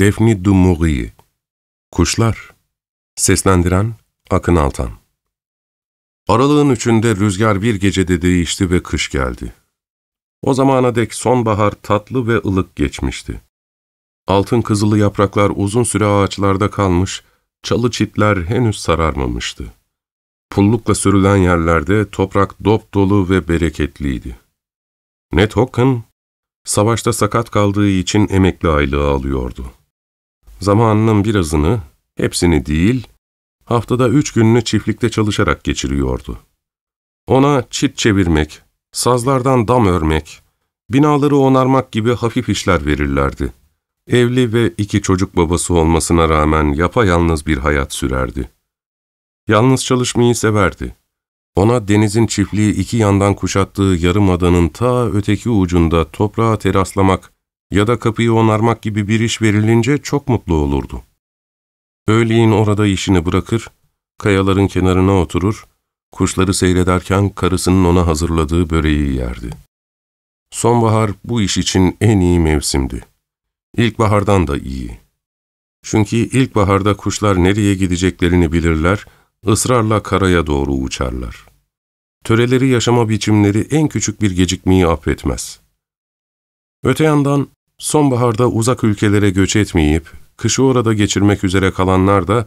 Defni Dumuri'yi Kuşlar Seslendiren Akın Altan Aralığın üçünde rüzgar bir gecede değişti ve kış geldi. O zamana dek sonbahar tatlı ve ılık geçmişti. Altın kızılı yapraklar uzun süre ağaçlarda kalmış, çalı çitler henüz sararmamıştı. Pullukla sürülen yerlerde toprak dop dolu ve bereketliydi. Ned Hockin, savaşta sakat kaldığı için emekli aylığı alıyordu. Zamanının birazını, hepsini değil, haftada üç gününü çiftlikte çalışarak geçiriyordu. Ona çit çevirmek, sazlardan dam örmek, binaları onarmak gibi hafif işler verirlerdi. Evli ve iki çocuk babası olmasına rağmen yapayalnız bir hayat sürerdi. Yalnız çalışmayı severdi. Ona denizin çiftliği iki yandan kuşattığı yarım adanın ta öteki ucunda toprağa teraslamak ya da kapıyı onarmak gibi bir iş verilince çok mutlu olurdu. Öğleyin orada işini bırakır, kayaların kenarına oturur, kuşları seyrederken karısının ona hazırladığı böreği yerdi. Sonbahar bu iş için en iyi mevsimdi. İlkbahardan da iyi. Çünkü ilkbaharda kuşlar nereye gideceklerini bilirler, ısrarla karaya doğru uçarlar. Töreleri yaşama biçimleri en küçük bir gecikmeyi affetmez. Öte yandan Sonbaharda uzak ülkelere göç etmeyip, kışı orada geçirmek üzere kalanlar da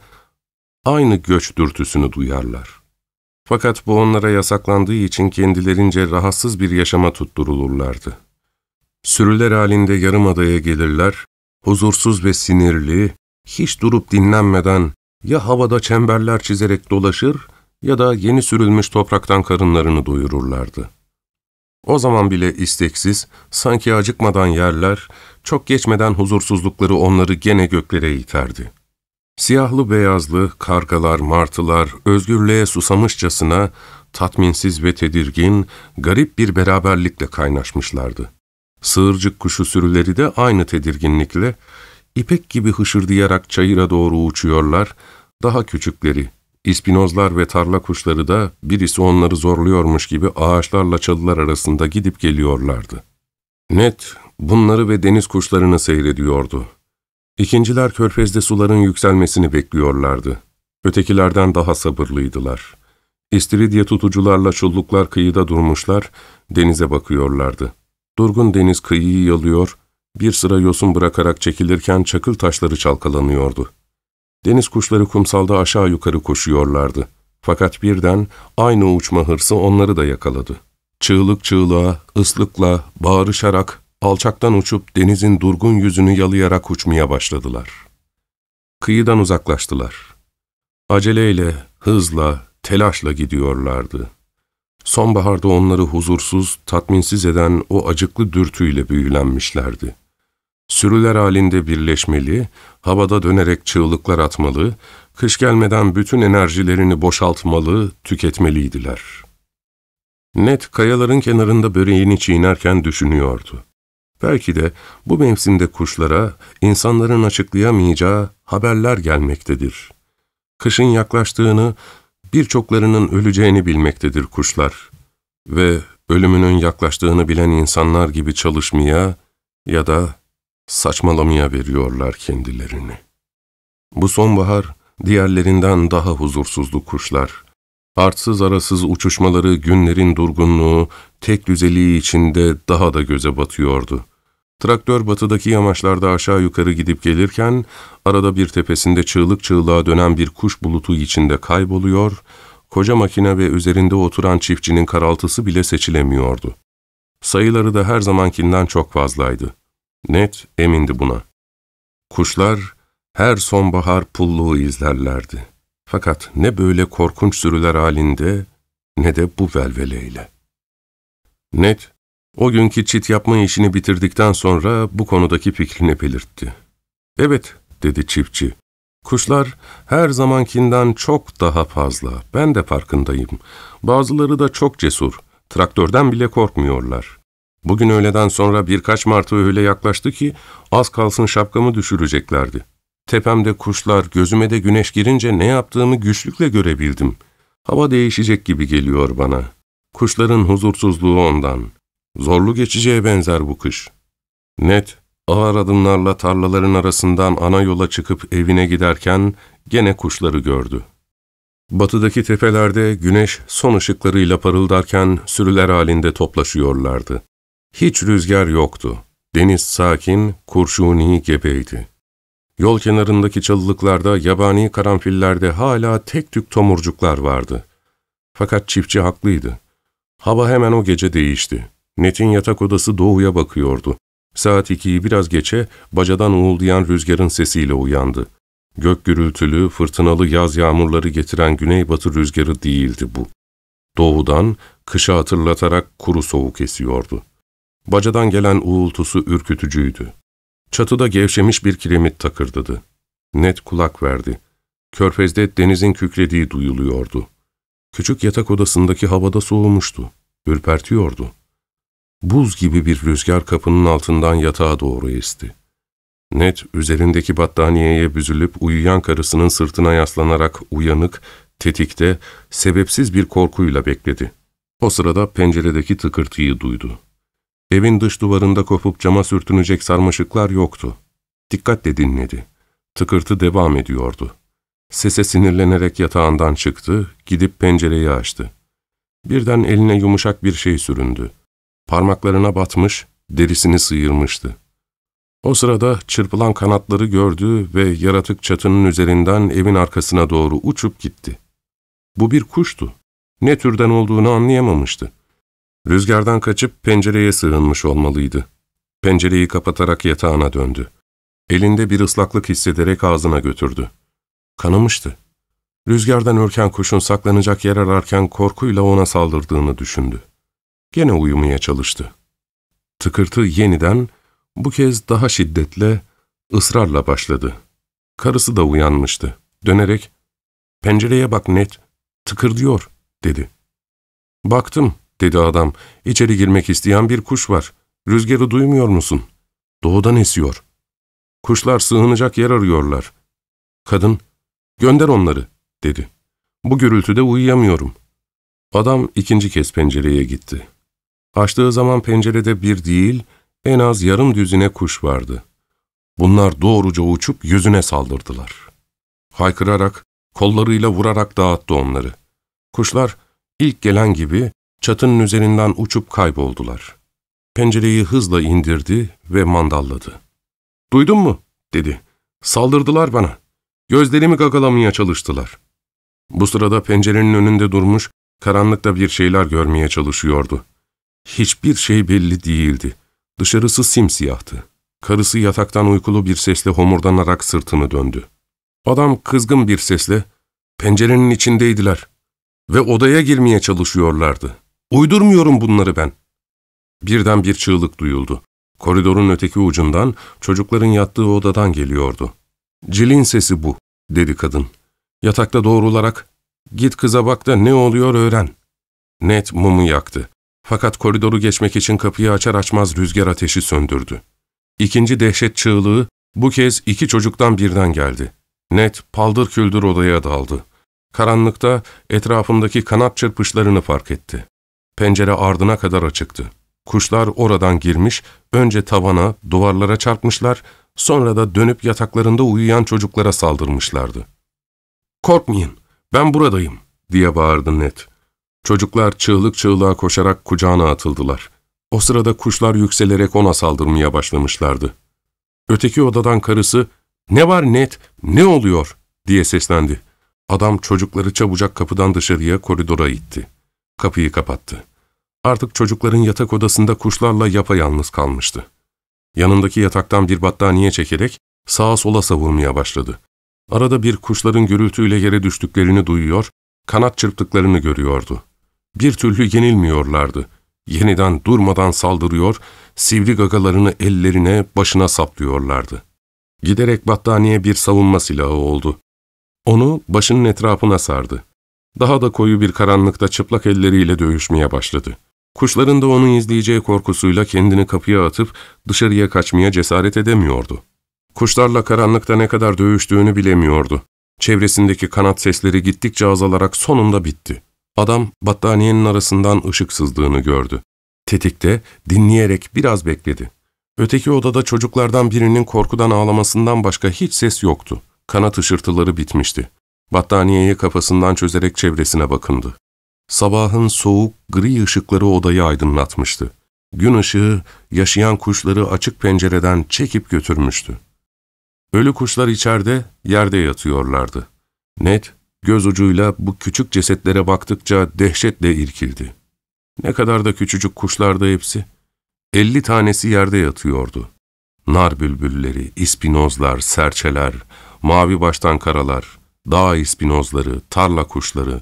aynı göç dürtüsünü duyarlar. Fakat bu onlara yasaklandığı için kendilerince rahatsız bir yaşama tutturulurlardı. Sürüler halinde yarım adaya gelirler, huzursuz ve sinirli, hiç durup dinlenmeden ya havada çemberler çizerek dolaşır ya da yeni sürülmüş topraktan karınlarını doyururlardı.'' O zaman bile isteksiz, sanki acıkmadan yerler, çok geçmeden huzursuzlukları onları gene göklere iterdi. Siyahlı beyazlı kargalar, martılar özgürlüğe susamışçasına tatminsiz ve tedirgin, garip bir beraberlikle kaynaşmışlardı. Sığırcık kuşu sürüleri de aynı tedirginlikle, ipek gibi hışırdayarak çayıra doğru uçuyorlar, daha küçükleri, İspinozlar ve tarla kuşları da birisi onları zorluyormuş gibi ağaçlarla çalılar arasında gidip geliyorlardı. Net, bunları ve deniz kuşlarını seyrediyordu. İkinciler körfezde suların yükselmesini bekliyorlardı. Ötekilerden daha sabırlıydılar. İstiridye tutucularla çulluklar kıyıda durmuşlar, denize bakıyorlardı. Durgun deniz kıyıyı yalıyor, bir sıra yosun bırakarak çekilirken çakıl taşları çalkalanıyordu. Deniz kuşları kumsalda aşağı yukarı koşuyorlardı. Fakat birden aynı uçma hırsı onları da yakaladı. Çığlık çığlığa, ıslıkla, bağırışarak, alçaktan uçup denizin durgun yüzünü yalayarak uçmaya başladılar. Kıyıdan uzaklaştılar. Aceleyle, hızla, telaşla gidiyorlardı. Sonbaharda onları huzursuz, tatminsiz eden o acıklı dürtüyle büyülenmişlerdi. Sürüler halinde birleşmeli, havada dönerek çığlıklar atmalı, kış gelmeden bütün enerjilerini boşaltmalı, tüketmeliydiler. Net kayaların kenarında böreğini çiğnerken düşünüyordu. Belki de bu mevsimde kuşlara insanların açıklayamayacağı haberler gelmektedir. Kışın yaklaştığını, birçoklarının öleceğini bilmektedir kuşlar ve ölümünün yaklaştığını bilen insanlar gibi çalışmaya ya da saçmalamaya veriyorlar kendilerini. Bu sonbahar diğerlerinden daha huzursuzlu kuşlar. Artsız arasız uçuşmaları günlerin durgunluğu, tek düzeliği içinde daha da göze batıyordu. Traktör batıdaki yamaçlarda aşağı yukarı gidip gelirken, arada bir tepesinde çığlık çığlığa dönen bir kuş bulutu içinde kayboluyor, koca makine ve üzerinde oturan çiftçinin karaltısı bile seçilemiyordu. Sayıları da her zamankinden çok fazlaydı. Net emindi buna. Kuşlar her sonbahar pulluğu izlerlerdi. Fakat ne böyle korkunç sürüler halinde ne de bu velveleyle. Net, o günkü çit yapma işini bitirdikten sonra bu konudaki fikrini belirtti. Evet, dedi çiftçi. Kuşlar her zamankinden çok daha fazla. Ben de farkındayım. Bazıları da çok cesur. Traktörden bile korkmuyorlar. Bugün öğleden sonra birkaç martı öyle yaklaştı ki az kalsın şapkamı düşüreceklerdi. Tepemde kuşlar, gözüme de güneş girince ne yaptığımı güçlükle görebildim. Hava değişecek gibi geliyor bana. Kuşların huzursuzluğu ondan. Zorlu geçeceğe benzer bu kış. Net, ağır adımlarla tarlaların arasından ana yola çıkıp evine giderken gene kuşları gördü. Batıdaki tepelerde güneş son ışıklarıyla parıldarken sürüler halinde toplaşıyorlardı. Hiç rüzgar yoktu. Deniz sakin, kurşuni gebeydi. Yol kenarındaki çalılıklarda, yabani karanfillerde hala tek tük tomurcuklar vardı. Fakat çiftçi haklıydı. Hava hemen o gece değişti. Net'in yatak odası doğuya bakıyordu. Saat ikiyi biraz geçe bacadan uğuldayan rüzgarın sesiyle uyandı. Gök gürültülü, fırtınalı yaz yağmurları getiren güneybatı rüzgarı değildi bu. Doğudan, kışa hatırlatarak kuru soğuk esiyordu. Bacadan gelen uğultusu ürkütücüydü. Çatıda gevşemiş bir kiremit takırdadı. Net kulak verdi. Körfezde denizin kükrediği duyuluyordu. Küçük yatak odasındaki havada soğumuştu. Ürpertiyordu. Buz gibi bir rüzgar kapının altından yatağa doğru esti. Net üzerindeki battaniyeye büzülüp uyuyan karısının sırtına yaslanarak uyanık, tetikte, sebepsiz bir korkuyla bekledi. O sırada penceredeki tıkırtıyı duydu. Evin dış duvarında kopup cama sürtünecek sarmaşıklar yoktu. Dikkatle dinledi. Tıkırtı devam ediyordu. Sese sinirlenerek yatağından çıktı, gidip pencereyi açtı. Birden eline yumuşak bir şey süründü. Parmaklarına batmış, derisini sıyırmıştı. O sırada çırpılan kanatları gördü ve yaratık çatının üzerinden evin arkasına doğru uçup gitti. Bu bir kuştu. Ne türden olduğunu anlayamamıştı. Rüzgardan kaçıp pencereye sığınmış olmalıydı. Pencereyi kapatarak yatağına döndü. Elinde bir ıslaklık hissederek ağzına götürdü. Kanamıştı. Rüzgardan örken kuşun saklanacak yer ararken korkuyla ona saldırdığını düşündü. Gene uyumaya çalıştı. Tıkırtı yeniden, bu kez daha şiddetle, ısrarla başladı. Karısı da uyanmıştı. Dönerek, ''Pencereye bak net, tıkır diyor.'' dedi. ''Baktım, dedi adam. İçeri girmek isteyen bir kuş var. Rüzgarı duymuyor musun? Doğudan esiyor. Kuşlar sığınacak yer arıyorlar. Kadın, gönder onları, dedi. Bu gürültüde uyuyamıyorum. Adam ikinci kez pencereye gitti. Açtığı zaman pencerede bir değil, en az yarım düzine kuş vardı. Bunlar doğruca uçup yüzüne saldırdılar. Haykırarak, kollarıyla vurarak dağıttı onları. Kuşlar ilk gelen gibi Çatının üzerinden uçup kayboldular. Pencereyi hızla indirdi ve mandalladı. ''Duydun mu?'' dedi. ''Saldırdılar bana. Gözlerimi gagalamaya çalıştılar.'' Bu sırada pencerenin önünde durmuş, karanlıkta bir şeyler görmeye çalışıyordu. Hiçbir şey belli değildi. Dışarısı simsiyahtı. Karısı yataktan uykulu bir sesle homurdanarak sırtını döndü. Adam kızgın bir sesle, pencerenin içindeydiler ve odaya girmeye çalışıyorlardı. Uydurmuyorum bunları ben. Birden bir çığlık duyuldu. Koridorun öteki ucundan, çocukların yattığı odadan geliyordu. Cilin sesi bu, dedi kadın. Yatakta doğrularak, git kıza bak da ne oluyor öğren. Net mumu yaktı. Fakat koridoru geçmek için kapıyı açar açmaz rüzgar ateşi söndürdü. İkinci dehşet çığlığı bu kez iki çocuktan birden geldi. Net paldır küldür odaya daldı. Karanlıkta etrafındaki kanat çırpışlarını fark etti. Pencere ardına kadar açıktı. Kuşlar oradan girmiş, önce tavana, duvarlara çarpmışlar, sonra da dönüp yataklarında uyuyan çocuklara saldırmışlardı. ''Korkmayın, ben buradayım.'' diye bağırdı Ned. Çocuklar çığlık çığlığa koşarak kucağına atıldılar. O sırada kuşlar yükselerek ona saldırmaya başlamışlardı. Öteki odadan karısı, ''Ne var Ned, ne oluyor?'' diye seslendi. Adam çocukları çabucak kapıdan dışarıya koridora itti. Kapıyı kapattı. Artık çocukların yatak odasında kuşlarla yapayalnız kalmıştı. Yanındaki yataktan bir battaniye çekerek sağa sola savurmaya başladı. Arada bir kuşların gürültüyle yere düştüklerini duyuyor, kanat çırptıklarını görüyordu. Bir türlü yenilmiyorlardı. Yeniden durmadan saldırıyor, sivri gagalarını ellerine, başına saplıyorlardı. Giderek battaniye bir savunma silahı oldu. Onu başının etrafına sardı. Daha da koyu bir karanlıkta çıplak elleriyle dövüşmeye başladı. Kuşların da onu izleyeceği korkusuyla kendini kapıya atıp dışarıya kaçmaya cesaret edemiyordu. Kuşlarla karanlıkta ne kadar dövüştüğünü bilemiyordu. Çevresindeki kanat sesleri gittikçe azalarak sonunda bitti. Adam battaniyenin arasından ışık sızdığını gördü. Tetikte dinleyerek biraz bekledi. Öteki odada çocuklardan birinin korkudan ağlamasından başka hiç ses yoktu. Kanat ışırtıları bitmişti. Battaniyeyi kafasından çözerek çevresine bakındı. Sabahın soğuk, gri ışıkları odayı aydınlatmıştı. Gün ışığı, yaşayan kuşları açık pencereden çekip götürmüştü. Ölü kuşlar içeride, yerde yatıyorlardı. Net göz ucuyla bu küçük cesetlere baktıkça dehşetle irkildi. Ne kadar da küçücük kuşlardı hepsi. Elli tanesi yerde yatıyordu. Nar bülbülleri, ispinozlar, serçeler, mavi baştan karalar, dağ ispinozları, tarla kuşları,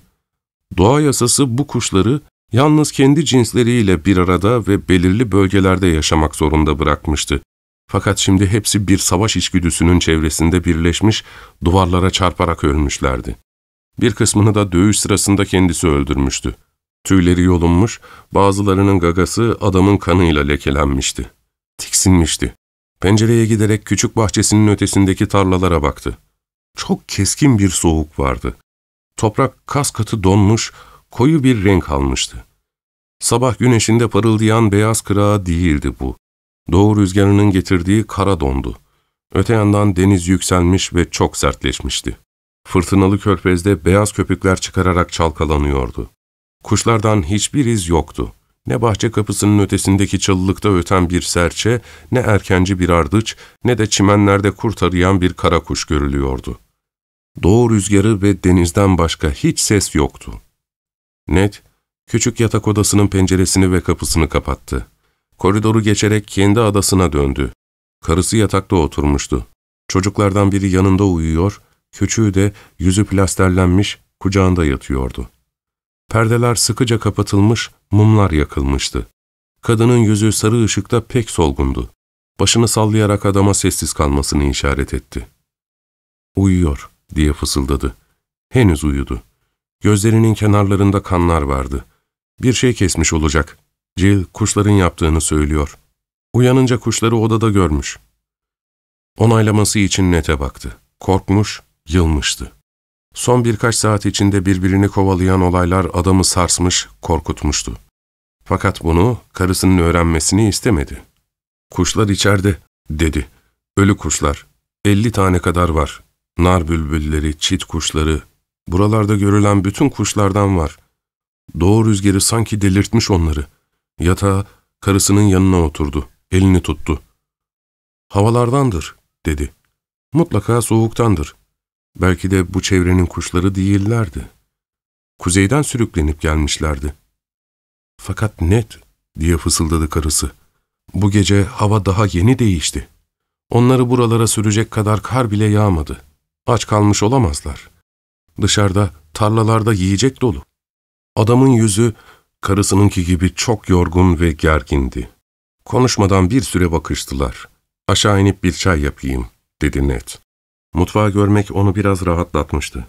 Doğa yasası bu kuşları yalnız kendi cinsleriyle bir arada ve belirli bölgelerde yaşamak zorunda bırakmıştı. Fakat şimdi hepsi bir savaş içgüdüsünün çevresinde birleşmiş, duvarlara çarparak ölmüşlerdi. Bir kısmını da dövüş sırasında kendisi öldürmüştü. Tüyleri yolunmuş, bazılarının gagası adamın kanıyla lekelenmişti. Tiksinmişti. Pencereye giderek küçük bahçesinin ötesindeki tarlalara baktı. Çok keskin bir soğuk vardı. Toprak kas katı donmuş, koyu bir renk almıştı. Sabah güneşinde parıldayan beyaz kırağı değildi bu. Doğu rüzgarının getirdiği kara dondu. Öte yandan deniz yükselmiş ve çok sertleşmişti. Fırtınalı körfezde beyaz köpükler çıkararak çalkalanıyordu. Kuşlardan hiçbir iz yoktu. Ne bahçe kapısının ötesindeki çalılıkta öten bir serçe, ne erkenci bir ardıç, ne de çimenlerde kurt arayan bir karakuş görülüyordu. Doğu rüzgarı ve denizden başka hiç ses yoktu. Ned, küçük yatak odasının penceresini ve kapısını kapattı. Koridoru geçerek kendi adasına döndü. Karısı yatakta oturmuştu. Çocuklardan biri yanında uyuyor, küçüğü de yüzü plasterlenmiş, kucağında yatıyordu. Perdeler sıkıca kapatılmış, mumlar yakılmıştı. Kadının yüzü sarı ışıkta pek solgundu. Başını sallayarak adama sessiz kalmasını işaret etti. Uyuyor.'' diye fısıldadı. Henüz uyudu. Gözlerinin kenarlarında kanlar vardı. Bir şey kesmiş olacak. Jill kuşların yaptığını söylüyor. Uyanınca kuşları odada görmüş. Onaylaması için nete baktı. Korkmuş, yılmıştı. Son birkaç saat içinde birbirini kovalayan olaylar adamı sarsmış, korkutmuştu. Fakat bunu karısının öğrenmesini istemedi. ''Kuşlar içeride.'' dedi. ''Ölü kuşlar. Elli tane kadar var. Nar bülbülleri, çit kuşları, buralarda görülen bütün kuşlardan var. Doğu rüzgarı sanki delirtmiş onları. Yatağa karısının yanına oturdu, elini tuttu. ''Havalardandır.'' dedi. ''Mutlaka soğuktandır. Belki de bu çevrenin kuşları değillerdi. Kuzeyden sürüklenip gelmişlerdi.'' ''Fakat net.'' diye fısıldadı karısı. ''Bu gece hava daha yeni değişti. Onları buralara sürecek kadar kar bile yağmadı. Aç kalmış olamazlar. Dışarıda, tarlalarda yiyecek dolu. Adamın yüzü karısınınki gibi çok yorgun ve gergindi. Konuşmadan bir süre bakıştılar. Aşağı inip bir çay yapayım, dedi Ned. Mutfağı görmek onu biraz rahatlatmıştı.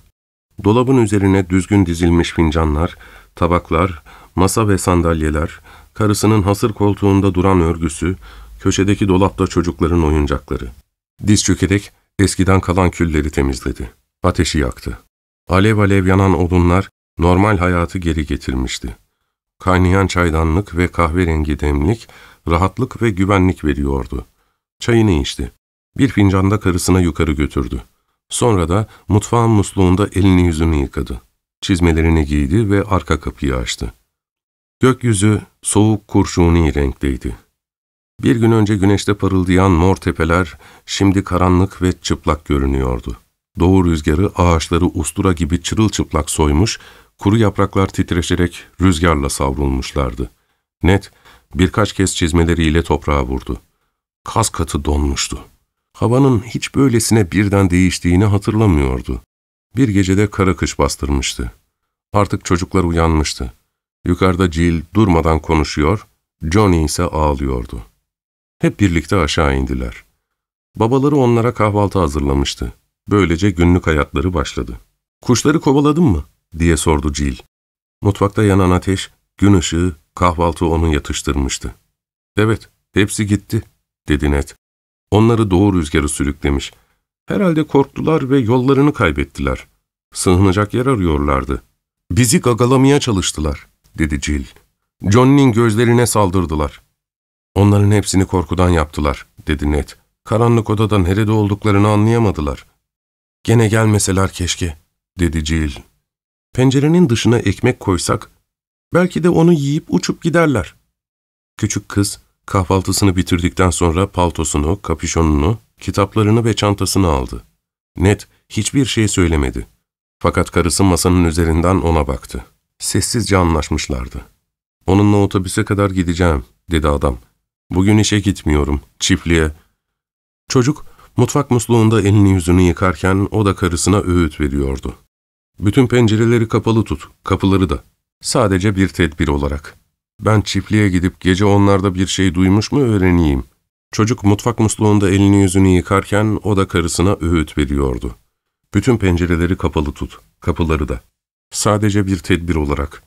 Dolabın üzerine düzgün dizilmiş fincanlar, tabaklar, masa ve sandalyeler, karısının hasır koltuğunda duran örgüsü, köşedeki dolapta çocukların oyuncakları. Diz çökerek eskiden kalan külleri temizledi. Ateşi yaktı. Alev alev yanan odunlar normal hayatı geri getirmişti. Kaynayan çaydanlık ve kahverengi demlik rahatlık ve güvenlik veriyordu. Çayını içti. Bir fincanda karısına yukarı götürdü. Sonra da mutfağın musluğunda elini yüzünü yıkadı. Çizmelerini giydi ve arka kapıyı açtı. Gökyüzü soğuk kurşuni renkteydi. Bir gün önce güneşte parıldayan mor tepeler şimdi karanlık ve çıplak görünüyordu. Doğu rüzgarı ağaçları ustura gibi çırılçıplak soymuş, kuru yapraklar titreşerek rüzgarla savrulmuşlardı. Net birkaç kez çizmeleriyle toprağa vurdu. Kas katı donmuştu. Havanın hiç böylesine birden değiştiğini hatırlamıyordu. Bir gecede kara kış bastırmıştı. Artık çocuklar uyanmıştı. Yukarıda Jill durmadan konuşuyor, Johnny ise ağlıyordu. Hep birlikte aşağı indiler. Babaları onlara kahvaltı hazırlamıştı. Böylece günlük hayatları başladı. ''Kuşları kovaladın mı?'' diye sordu Cil. Mutfakta yanan ateş, gün ışığı, kahvaltı onu yatıştırmıştı. ''Evet, hepsi gitti.'' dedi Ned. Onları doğu rüzgarı sürüklemiş. Herhalde korktular ve yollarını kaybettiler. Sığınacak yer arıyorlardı. ''Bizi gagalamaya çalıştılar.'' dedi Jill. Johnny'nin gözlerine saldırdılar. Onların hepsini korkudan yaptılar, dedi Ned. Karanlık odadan herede olduklarını anlayamadılar. Gene gelmeseler keşke, dedi Jill. Pencerenin dışına ekmek koysak, belki de onu yiyip uçup giderler. Küçük kız, kahvaltısını bitirdikten sonra paltosunu, kapüşonunu, kitaplarını ve çantasını aldı. Ned hiçbir şey söylemedi. Fakat karısı masanın üzerinden ona baktı. Sessizce anlaşmışlardı. Onunla otobüse kadar gideceğim, dedi adam. Bugün işe gitmiyorum, çiftliğe. Çocuk mutfak musluğunda elini yüzünü yıkarken o da karısına öğüt veriyordu. Bütün pencereleri kapalı tut, kapıları da. Sadece bir tedbir olarak. Ben çiftliğe gidip gece onlarda bir şey duymuş mu öğreneyim. Çocuk mutfak musluğunda elini yüzünü yıkarken o da karısına öğüt veriyordu. Bütün pencereleri kapalı tut, kapıları da. Sadece bir tedbir olarak.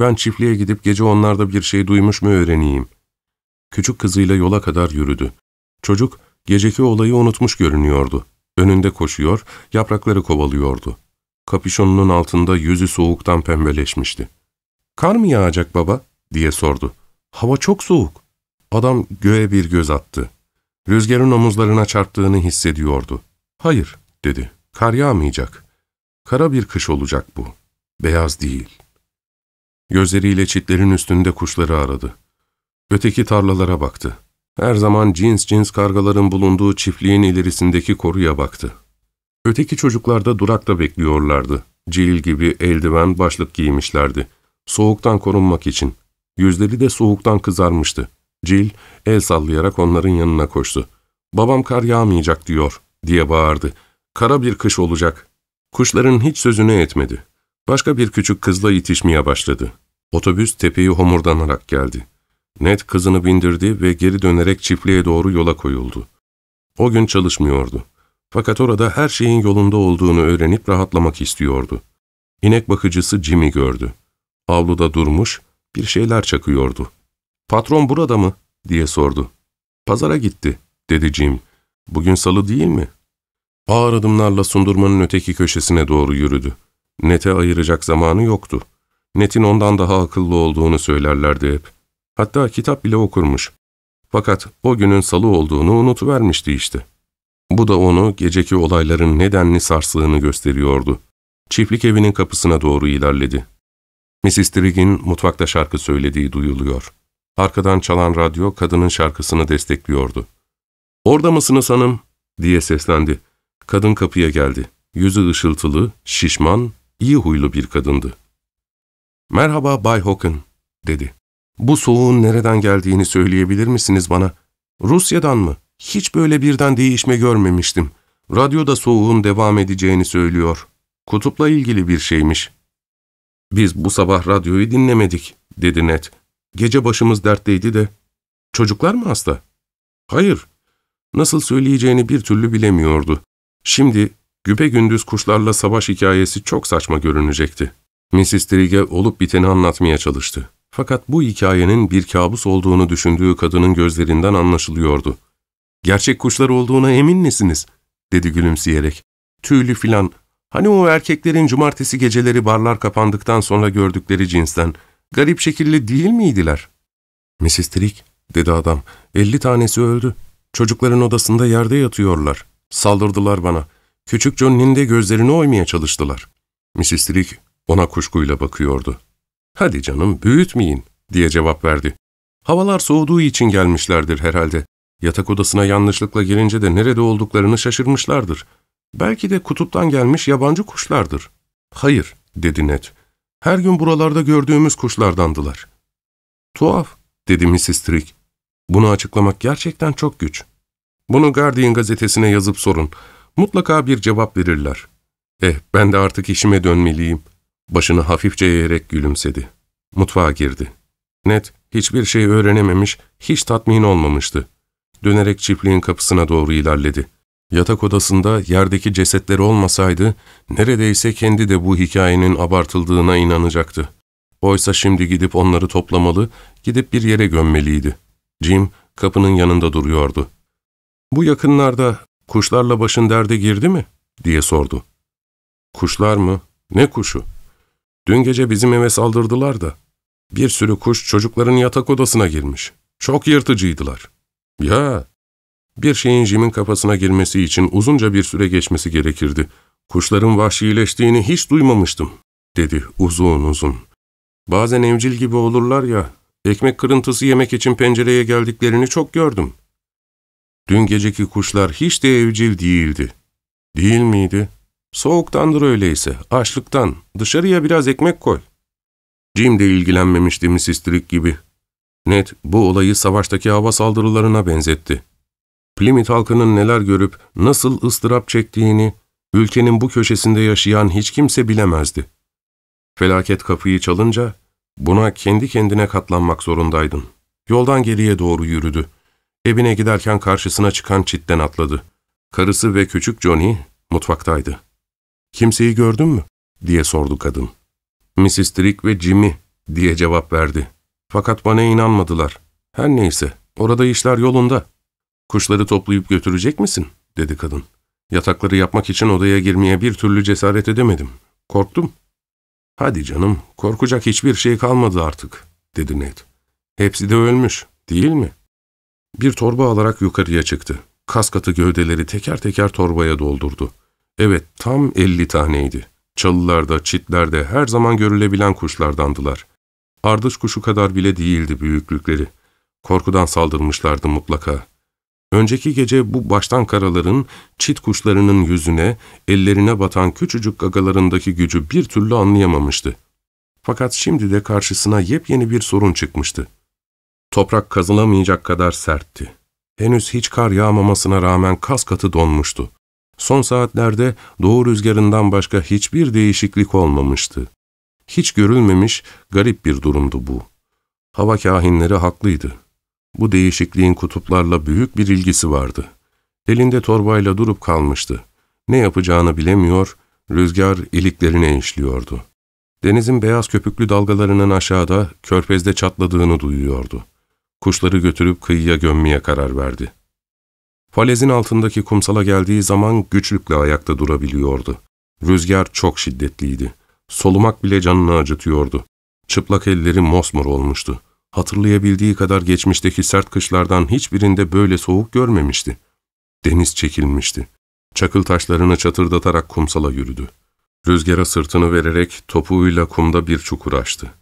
Ben çiftliğe gidip gece onlarda bir şey duymuş mu öğreneyim.'' küçük kızıyla yola kadar yürüdü. Çocuk, geceki olayı unutmuş görünüyordu. Önünde koşuyor, yaprakları kovalıyordu. Kapüşonunun altında yüzü soğuktan pembeleşmişti. ''Kar mı yağacak baba?'' diye sordu. ''Hava çok soğuk.'' Adam göğe bir göz attı. Rüzgarın omuzlarına çarptığını hissediyordu. ''Hayır.'' dedi. ''Kar yağmayacak. Kara bir kış olacak bu. Beyaz değil.'' Gözleriyle çitlerin üstünde kuşları aradı. Öteki tarlalara baktı. Her zaman cins cins kargaların bulunduğu çiftliğin ilerisindeki koruya baktı. Öteki çocuklar da durakta bekliyorlardı. Cil gibi eldiven, başlık giymişlerdi. Soğuktan korunmak için. Yüzleri de soğuktan kızarmıştı. Cil el sallayarak onların yanına koştu. ''Babam kar yağmayacak diyor.'' diye bağırdı. ''Kara bir kış olacak.'' Kuşların hiç sözünü etmedi. Başka bir küçük kızla itişmeye başladı. Otobüs tepeyi homurdanarak geldi. Ned kızını bindirdi ve geri dönerek çiftliğe doğru yola koyuldu. O gün çalışmıyordu. Fakat orada her şeyin yolunda olduğunu öğrenip rahatlamak istiyordu. İnek bakıcısı Jimmy gördü. Avluda durmuş, bir şeyler çakıyordu. ''Patron burada mı?'' diye sordu. ''Pazara gitti.'' dedi Jim. ''Bugün salı değil mi?'' Ağır adımlarla sundurmanın öteki köşesine doğru yürüdü. Nete ayıracak zamanı yoktu. Netin ondan daha akıllı olduğunu söylerlerdi hep. Hatta kitap bile okurmuş. Fakat o günün salı olduğunu unutuvermişti işte. Bu da onu geceki olayların nedenli sarslığını gösteriyordu. Çiftlik evinin kapısına doğru ilerledi. Mrs. Trigg'in mutfakta şarkı söylediği duyuluyor. Arkadan çalan radyo kadının şarkısını destekliyordu. ''Orada mısınız hanım?'' diye seslendi. Kadın kapıya geldi. Yüzü ışıltılı, şişman, iyi huylu bir kadındı. ''Merhaba Bay Hawken'' dedi. Bu soğuğun nereden geldiğini söyleyebilir misiniz bana? Rusya'dan mı? Hiç böyle birden değişme görmemiştim. Radyoda soğuğun devam edeceğini söylüyor. Kutupla ilgili bir şeymiş. Biz bu sabah radyoyu dinlemedik, dedi Ned. Gece başımız dertteydi de. Çocuklar mı hasta? Hayır. Nasıl söyleyeceğini bir türlü bilemiyordu. Şimdi güpe gündüz kuşlarla savaş hikayesi çok saçma görünecekti. Mrs. Trige olup biteni anlatmaya çalıştı. Fakat bu hikayenin bir kabus olduğunu düşündüğü kadının gözlerinden anlaşılıyordu. ''Gerçek kuşlar olduğuna emin misiniz?'' dedi gülümseyerek. ''Tüylü filan. Hani o erkeklerin cumartesi geceleri barlar kapandıktan sonra gördükleri cinsten. Garip şekilli değil miydiler?'' ''Mrs. Trick'' dedi adam. ''Elli tanesi öldü. Çocukların odasında yerde yatıyorlar. Saldırdılar bana. Küçük Johnny'nin de gözlerini oymaya çalıştılar.'' Mrs. Trick ona kuşkuyla bakıyordu. ''Hadi canım büyütmeyin.'' diye cevap verdi. Havalar soğuduğu için gelmişlerdir herhalde. Yatak odasına yanlışlıkla gelince de nerede olduklarını şaşırmışlardır. Belki de kutuptan gelmiş yabancı kuşlardır. Hayır, dedi Ned. Her gün buralarda gördüğümüz kuşlardandılar. Tuhaf, dedi Mrs. Trick. Bunu açıklamak gerçekten çok güç. Bunu Guardian gazetesine yazıp sorun. Mutlaka bir cevap verirler. Eh, ben de artık işime dönmeliyim.'' Başını hafifçe eğerek gülümsedi. Mutfağa girdi. Net hiçbir şey öğrenememiş, hiç tatmin olmamıştı. Dönerek çiftliğin kapısına doğru ilerledi. Yatak odasında yerdeki cesetleri olmasaydı, neredeyse kendi de bu hikayenin abartıldığına inanacaktı. Oysa şimdi gidip onları toplamalı, gidip bir yere gömmeliydi. Jim kapının yanında duruyordu. ''Bu yakınlarda kuşlarla başın derde girdi mi?'' diye sordu. ''Kuşlar mı? Ne kuşu?'' Dün gece bizim eve saldırdılar da. Bir sürü kuş çocukların yatak odasına girmiş. Çok yırtıcıydılar. Ya! Bir şeyin Jim'in kafasına girmesi için uzunca bir süre geçmesi gerekirdi. Kuşların vahşileştiğini hiç duymamıştım, dedi uzun uzun. Bazen evcil gibi olurlar ya, ekmek kırıntısı yemek için pencereye geldiklerini çok gördüm. Dün geceki kuşlar hiç de evcil değildi. Değil miydi? Soğuktandır öyleyse, açlıktan. Dışarıya biraz ekmek koy. Jim de ilgilenmemişti misistrik gibi. Ned bu olayı savaştaki hava saldırılarına benzetti. Plymouth halkının neler görüp nasıl ıstırap çektiğini, ülkenin bu köşesinde yaşayan hiç kimse bilemezdi. Felaket kapıyı çalınca buna kendi kendine katlanmak zorundaydın. Yoldan geriye doğru yürüdü. Evine giderken karşısına çıkan çitten atladı. Karısı ve küçük Johnny mutfaktaydı. ''Kimseyi gördün mü?'' diye sordu kadın. ''Mrs. Trick ve Jimmy'' diye cevap verdi. Fakat bana inanmadılar. Her neyse, orada işler yolunda. ''Kuşları toplayıp götürecek misin?'' dedi kadın. Yatakları yapmak için odaya girmeye bir türlü cesaret edemedim. Korktum. ''Hadi canım, korkacak hiçbir şey kalmadı artık.'' dedi Ned. ''Hepsi de ölmüş, değil mi?'' Bir torba alarak yukarıya çıktı. Kaskatı gövdeleri teker teker torbaya doldurdu. Evet, tam elli taneydi. Çalılarda, çitlerde her zaman görülebilen kuşlardandılar. Ardış kuşu kadar bile değildi büyüklükleri. Korkudan saldırmışlardı mutlaka. Önceki gece bu baştan karaların, çit kuşlarının yüzüne, ellerine batan küçücük gagalarındaki gücü bir türlü anlayamamıştı. Fakat şimdi de karşısına yepyeni bir sorun çıkmıştı. Toprak kazılamayacak kadar sertti. Henüz hiç kar yağmamasına rağmen kas katı donmuştu. Son saatlerde doğu rüzgarından başka hiçbir değişiklik olmamıştı. Hiç görülmemiş garip bir durumdu bu. Hava kahinleri haklıydı. Bu değişikliğin kutuplarla büyük bir ilgisi vardı. Elinde torbayla durup kalmıştı. Ne yapacağını bilemiyor, rüzgar iliklerine işliyordu. Denizin beyaz köpüklü dalgalarının aşağıda, körpezde çatladığını duyuyordu. Kuşları götürüp kıyıya gömmeye karar verdi. Falezin altındaki kumsala geldiği zaman güçlükle ayakta durabiliyordu. Rüzgar çok şiddetliydi. Solumak bile canını acıtıyordu. Çıplak elleri mosmor olmuştu. Hatırlayabildiği kadar geçmişteki sert kışlardan hiçbirinde böyle soğuk görmemişti. Deniz çekilmişti. Çakıl taşlarını çatırdatarak kumsala yürüdü. Rüzgara sırtını vererek topuğuyla kumda bir çukur açtı.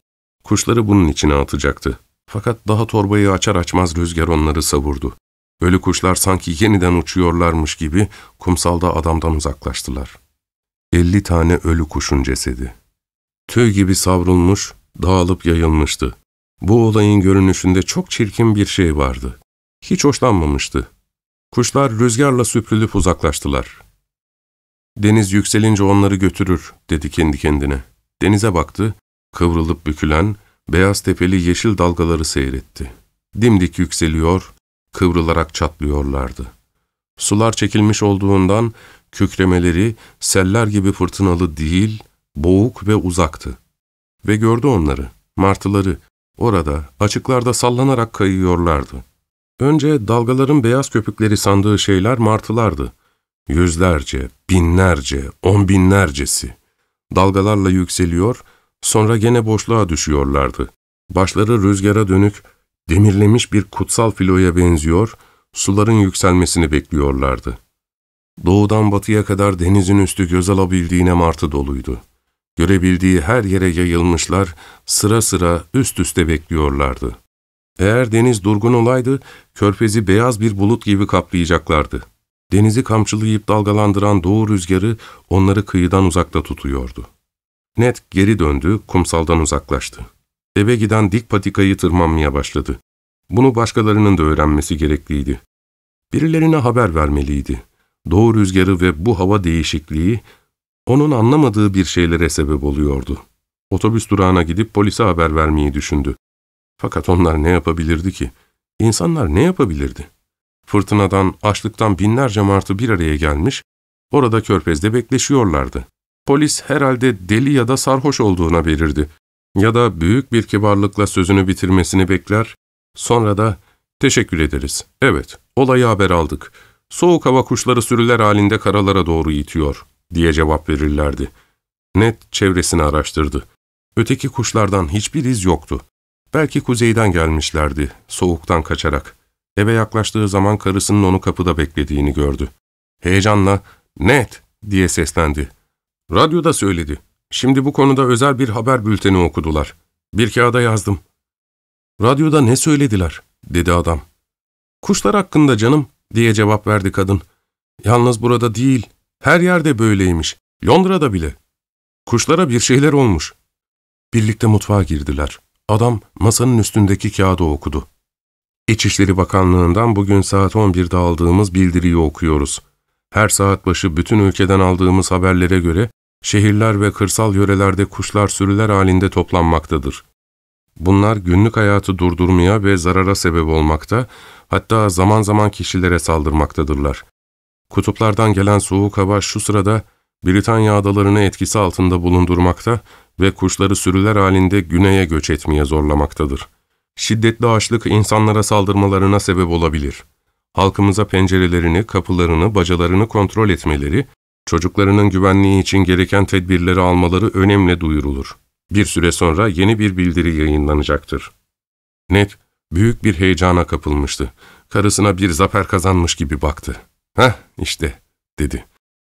Kuşları bunun içine atacaktı. Fakat daha torbayı açar açmaz rüzgar onları savurdu. Ölü kuşlar sanki yeniden uçuyorlarmış gibi kumsalda adamdan uzaklaştılar. Elli tane ölü kuşun cesedi. Tüy gibi savrulmuş, dağılıp yayılmıştı. Bu olayın görünüşünde çok çirkin bir şey vardı. Hiç hoşlanmamıştı. Kuşlar rüzgarla süpürülüp uzaklaştılar. Deniz yükselince onları götürür, dedi kendi kendine. Denize baktı, kıvrılıp bükülen, beyaz tepeli yeşil dalgaları seyretti. Dimdik yükseliyor, kıvrılarak çatlıyorlardı. Sular çekilmiş olduğundan kükremeleri seller gibi fırtınalı değil, boğuk ve uzaktı. Ve gördü onları, martıları, orada, açıklarda sallanarak kayıyorlardı. Önce dalgaların beyaz köpükleri sandığı şeyler martılardı. Yüzlerce, binlerce, on binlercesi. Dalgalarla yükseliyor, sonra gene boşluğa düşüyorlardı. Başları rüzgara dönük, demirlemiş bir kutsal filoya benziyor, suların yükselmesini bekliyorlardı. Doğudan batıya kadar denizin üstü göz alabildiğine martı doluydu. Görebildiği her yere yayılmışlar, sıra sıra üst üste bekliyorlardı. Eğer deniz durgun olaydı, körfezi beyaz bir bulut gibi kaplayacaklardı. Denizi kamçılayıp dalgalandıran doğu rüzgarı onları kıyıdan uzakta tutuyordu. Net geri döndü, kumsaldan uzaklaştı eve giden dik patikayı tırmanmaya başladı. Bunu başkalarının da öğrenmesi gerekliydi. Birilerine haber vermeliydi. Doğu rüzgarı ve bu hava değişikliği onun anlamadığı bir şeylere sebep oluyordu. Otobüs durağına gidip polise haber vermeyi düşündü. Fakat onlar ne yapabilirdi ki? İnsanlar ne yapabilirdi? Fırtınadan, açlıktan binlerce martı bir araya gelmiş, orada körfezde bekleşiyorlardı. Polis herhalde deli ya da sarhoş olduğuna verirdi ya da büyük bir kibarlıkla sözünü bitirmesini bekler, sonra da ''Teşekkür ederiz. Evet, olayı haber aldık. Soğuk hava kuşları sürüler halinde karalara doğru itiyor.'' diye cevap verirlerdi. Ned çevresini araştırdı. Öteki kuşlardan hiçbir iz yoktu. Belki kuzeyden gelmişlerdi, soğuktan kaçarak. Eve yaklaştığı zaman karısının onu kapıda beklediğini gördü. Heyecanla ''Ned!'' diye seslendi. Radyoda söyledi. Şimdi bu konuda özel bir haber bülteni okudular. Bir kağıda yazdım. Radyoda ne söylediler? dedi adam. Kuşlar hakkında canım diye cevap verdi kadın. Yalnız burada değil, her yerde böyleymiş. Londra'da bile. Kuşlara bir şeyler olmuş. Birlikte mutfağa girdiler. Adam masanın üstündeki kağıdı okudu. İçişleri Bakanlığı'ndan bugün saat 11'de aldığımız bildiriyi okuyoruz. Her saat başı bütün ülkeden aldığımız haberlere göre şehirler ve kırsal yörelerde kuşlar sürüler halinde toplanmaktadır. Bunlar günlük hayatı durdurmaya ve zarara sebep olmakta, hatta zaman zaman kişilere saldırmaktadırlar. Kutuplardan gelen soğuk hava şu sırada Britanya adalarını etkisi altında bulundurmakta ve kuşları sürüler halinde güneye göç etmeye zorlamaktadır. Şiddetli açlık insanlara saldırmalarına sebep olabilir. Halkımıza pencerelerini, kapılarını, bacalarını kontrol etmeleri çocuklarının güvenliği için gereken tedbirleri almaları önemli duyurulur. Bir süre sonra yeni bir bildiri yayınlanacaktır. Ned büyük bir heyecana kapılmıştı. Karısına bir zafer kazanmış gibi baktı. ''Heh işte'' dedi.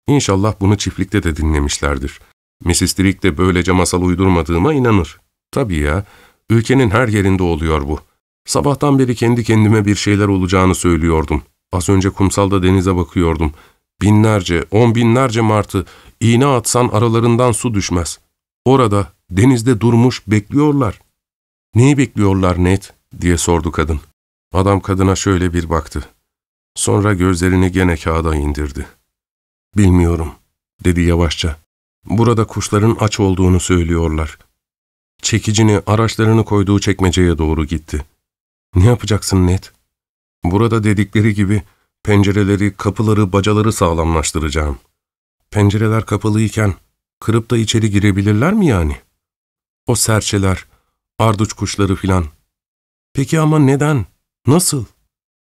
İnşallah bunu çiftlikte de dinlemişlerdir. Mrs. Drake de böylece masal uydurmadığıma inanır. Tabii ya, ülkenin her yerinde oluyor bu. Sabahtan beri kendi kendime bir şeyler olacağını söylüyordum. Az önce kumsalda denize bakıyordum. Binlerce, on binlerce martı iğne atsan aralarından su düşmez. Orada, denizde durmuş bekliyorlar. Neyi bekliyorlar net? diye sordu kadın. Adam kadına şöyle bir baktı. Sonra gözlerini gene kağıda indirdi. Bilmiyorum, dedi yavaşça. Burada kuşların aç olduğunu söylüyorlar. Çekicini, araçlarını koyduğu çekmeceye doğru gitti. Ne yapacaksın Ned? Burada dedikleri gibi Pencereleri, kapıları, bacaları sağlamlaştıracağım. Pencereler kapalıyken kırıp da içeri girebilirler mi yani? O serçeler, arduç kuşları filan. Peki ama neden? Nasıl?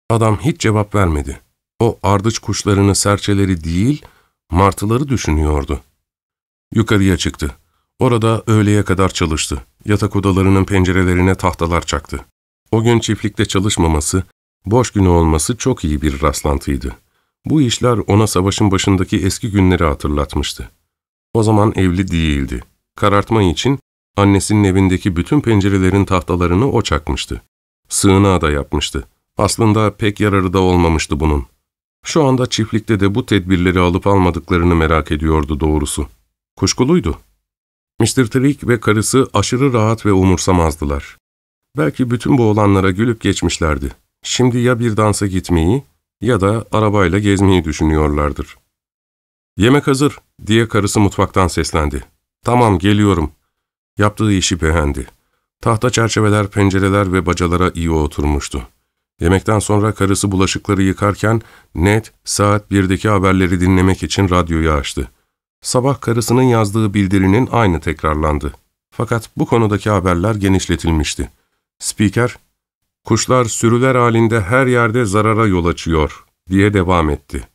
Adam hiç cevap vermedi. O ardıç kuşlarını, serçeleri değil, martıları düşünüyordu. Yukarıya çıktı. Orada öğleye kadar çalıştı. Yatak odalarının pencerelerine tahtalar çaktı. O gün çiftlikte çalışmaması, Boş günü olması çok iyi bir rastlantıydı. Bu işler ona savaşın başındaki eski günleri hatırlatmıştı. O zaman evli değildi. Karartma için annesinin evindeki bütün pencerelerin tahtalarını o çakmıştı. Sığınağı da yapmıştı. Aslında pek yararı da olmamıştı bunun. Şu anda çiftlikte de bu tedbirleri alıp almadıklarını merak ediyordu doğrusu. Kuşkuluydu. Mr. Trick ve karısı aşırı rahat ve umursamazdılar. Belki bütün bu olanlara gülüp geçmişlerdi. Şimdi ya bir dansa gitmeyi ya da arabayla gezmeyi düşünüyorlardır. ''Yemek hazır.'' diye karısı mutfaktan seslendi. ''Tamam, geliyorum.'' Yaptığı işi beğendi. Tahta çerçeveler, pencereler ve bacalara iyi oturmuştu. Yemekten sonra karısı bulaşıkları yıkarken net saat 1'deki haberleri dinlemek için radyoyu açtı. Sabah karısının yazdığı bildirinin aynı tekrarlandı. Fakat bu konudaki haberler genişletilmişti. Spiker, Kuşlar sürüler halinde her yerde zarara yol açıyor diye devam etti.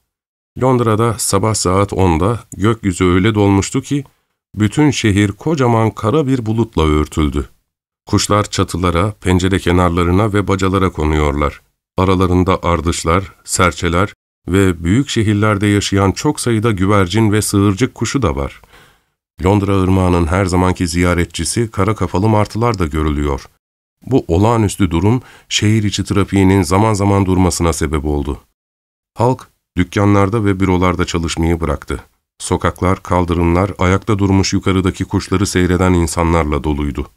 Londra'da sabah saat 10'da gökyüzü öyle dolmuştu ki bütün şehir kocaman kara bir bulutla örtüldü. Kuşlar çatılara, pencere kenarlarına ve bacalara konuyorlar. Aralarında ardışlar, serçeler ve büyük şehirlerde yaşayan çok sayıda güvercin ve sığırcık kuşu da var. Londra ırmağının her zamanki ziyaretçisi kara kafalı martılar da görülüyor. Bu olağanüstü durum şehir içi trafiğinin zaman zaman durmasına sebep oldu. Halk dükkanlarda ve bürolarda çalışmayı bıraktı. Sokaklar, kaldırımlar, ayakta durmuş yukarıdaki kuşları seyreden insanlarla doluydu.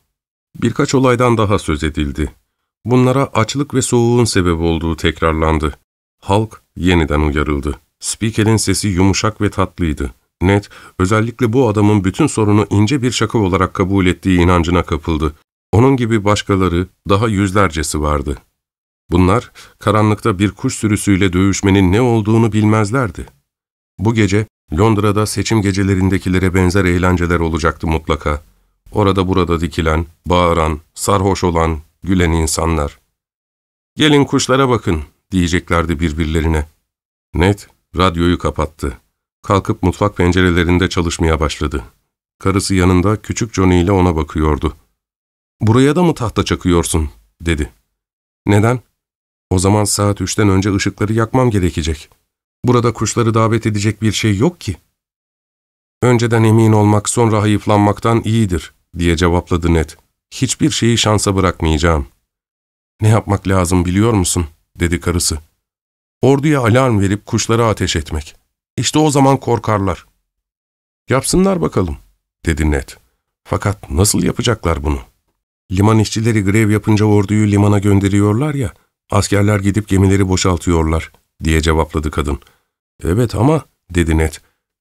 Birkaç olaydan daha söz edildi. Bunlara açlık ve soğuğun sebep olduğu tekrarlandı. Halk yeniden uyarıldı. Spiker'in sesi yumuşak ve tatlıydı. Net, özellikle bu adamın bütün sorunu ince bir şaka olarak kabul ettiği inancına kapıldı. Onun gibi başkaları, daha yüzlercesi vardı. Bunlar, karanlıkta bir kuş sürüsüyle dövüşmenin ne olduğunu bilmezlerdi. Bu gece, Londra'da seçim gecelerindekilere benzer eğlenceler olacaktı mutlaka. Orada burada dikilen, bağıran, sarhoş olan, gülen insanlar. ''Gelin kuşlara bakın.'' diyeceklerdi birbirlerine. Ned radyoyu kapattı. Kalkıp mutfak pencerelerinde çalışmaya başladı. Karısı yanında küçük Johnny ile ona bakıyordu. ''Buraya da mı tahta çakıyorsun?'' dedi. ''Neden? O zaman saat üçten önce ışıkları yakmam gerekecek. Burada kuşları davet edecek bir şey yok ki.'' ''Önceden emin olmak sonra hayıflanmaktan iyidir.'' diye cevapladı Ned. ''Hiçbir şeyi şansa bırakmayacağım.'' ''Ne yapmak lazım biliyor musun?'' dedi karısı. ''Orduya alarm verip kuşlara ateş etmek. İşte o zaman korkarlar.'' ''Yapsınlar bakalım.'' dedi Ned. ''Fakat nasıl yapacaklar bunu?'' Liman işçileri grev yapınca orduyu limana gönderiyorlar ya, askerler gidip gemileri boşaltıyorlar, diye cevapladı kadın. Evet ama, dedi Ned,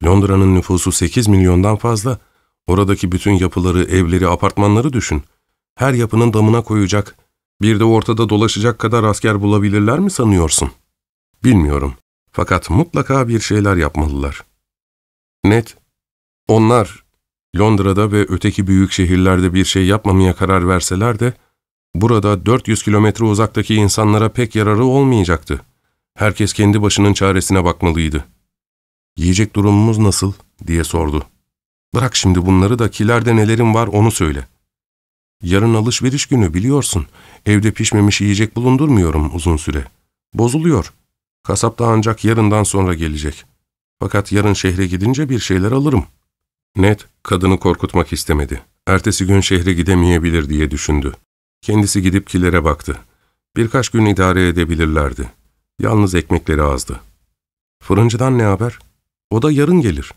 Londra'nın nüfusu 8 milyondan fazla. Oradaki bütün yapıları, evleri, apartmanları düşün. Her yapının damına koyacak, bir de ortada dolaşacak kadar asker bulabilirler mi sanıyorsun? Bilmiyorum. Fakat mutlaka bir şeyler yapmalılar. Ned, onlar Londra'da ve öteki büyük şehirlerde bir şey yapmamaya karar verseler de, burada 400 kilometre uzaktaki insanlara pek yararı olmayacaktı. Herkes kendi başının çaresine bakmalıydı. ''Yiyecek durumumuz nasıl?'' diye sordu. ''Bırak şimdi bunları da kilerde nelerin var onu söyle.'' Yarın alışveriş günü biliyorsun. Evde pişmemiş yiyecek bulundurmuyorum uzun süre. Bozuluyor. Kasap da ancak yarından sonra gelecek. Fakat yarın şehre gidince bir şeyler alırım.'' Ned kadını korkutmak istemedi. Ertesi gün şehre gidemeyebilir diye düşündü. Kendisi gidip kilere baktı. Birkaç gün idare edebilirlerdi. Yalnız ekmekleri azdı. Fırıncıdan ne haber? O da yarın gelir.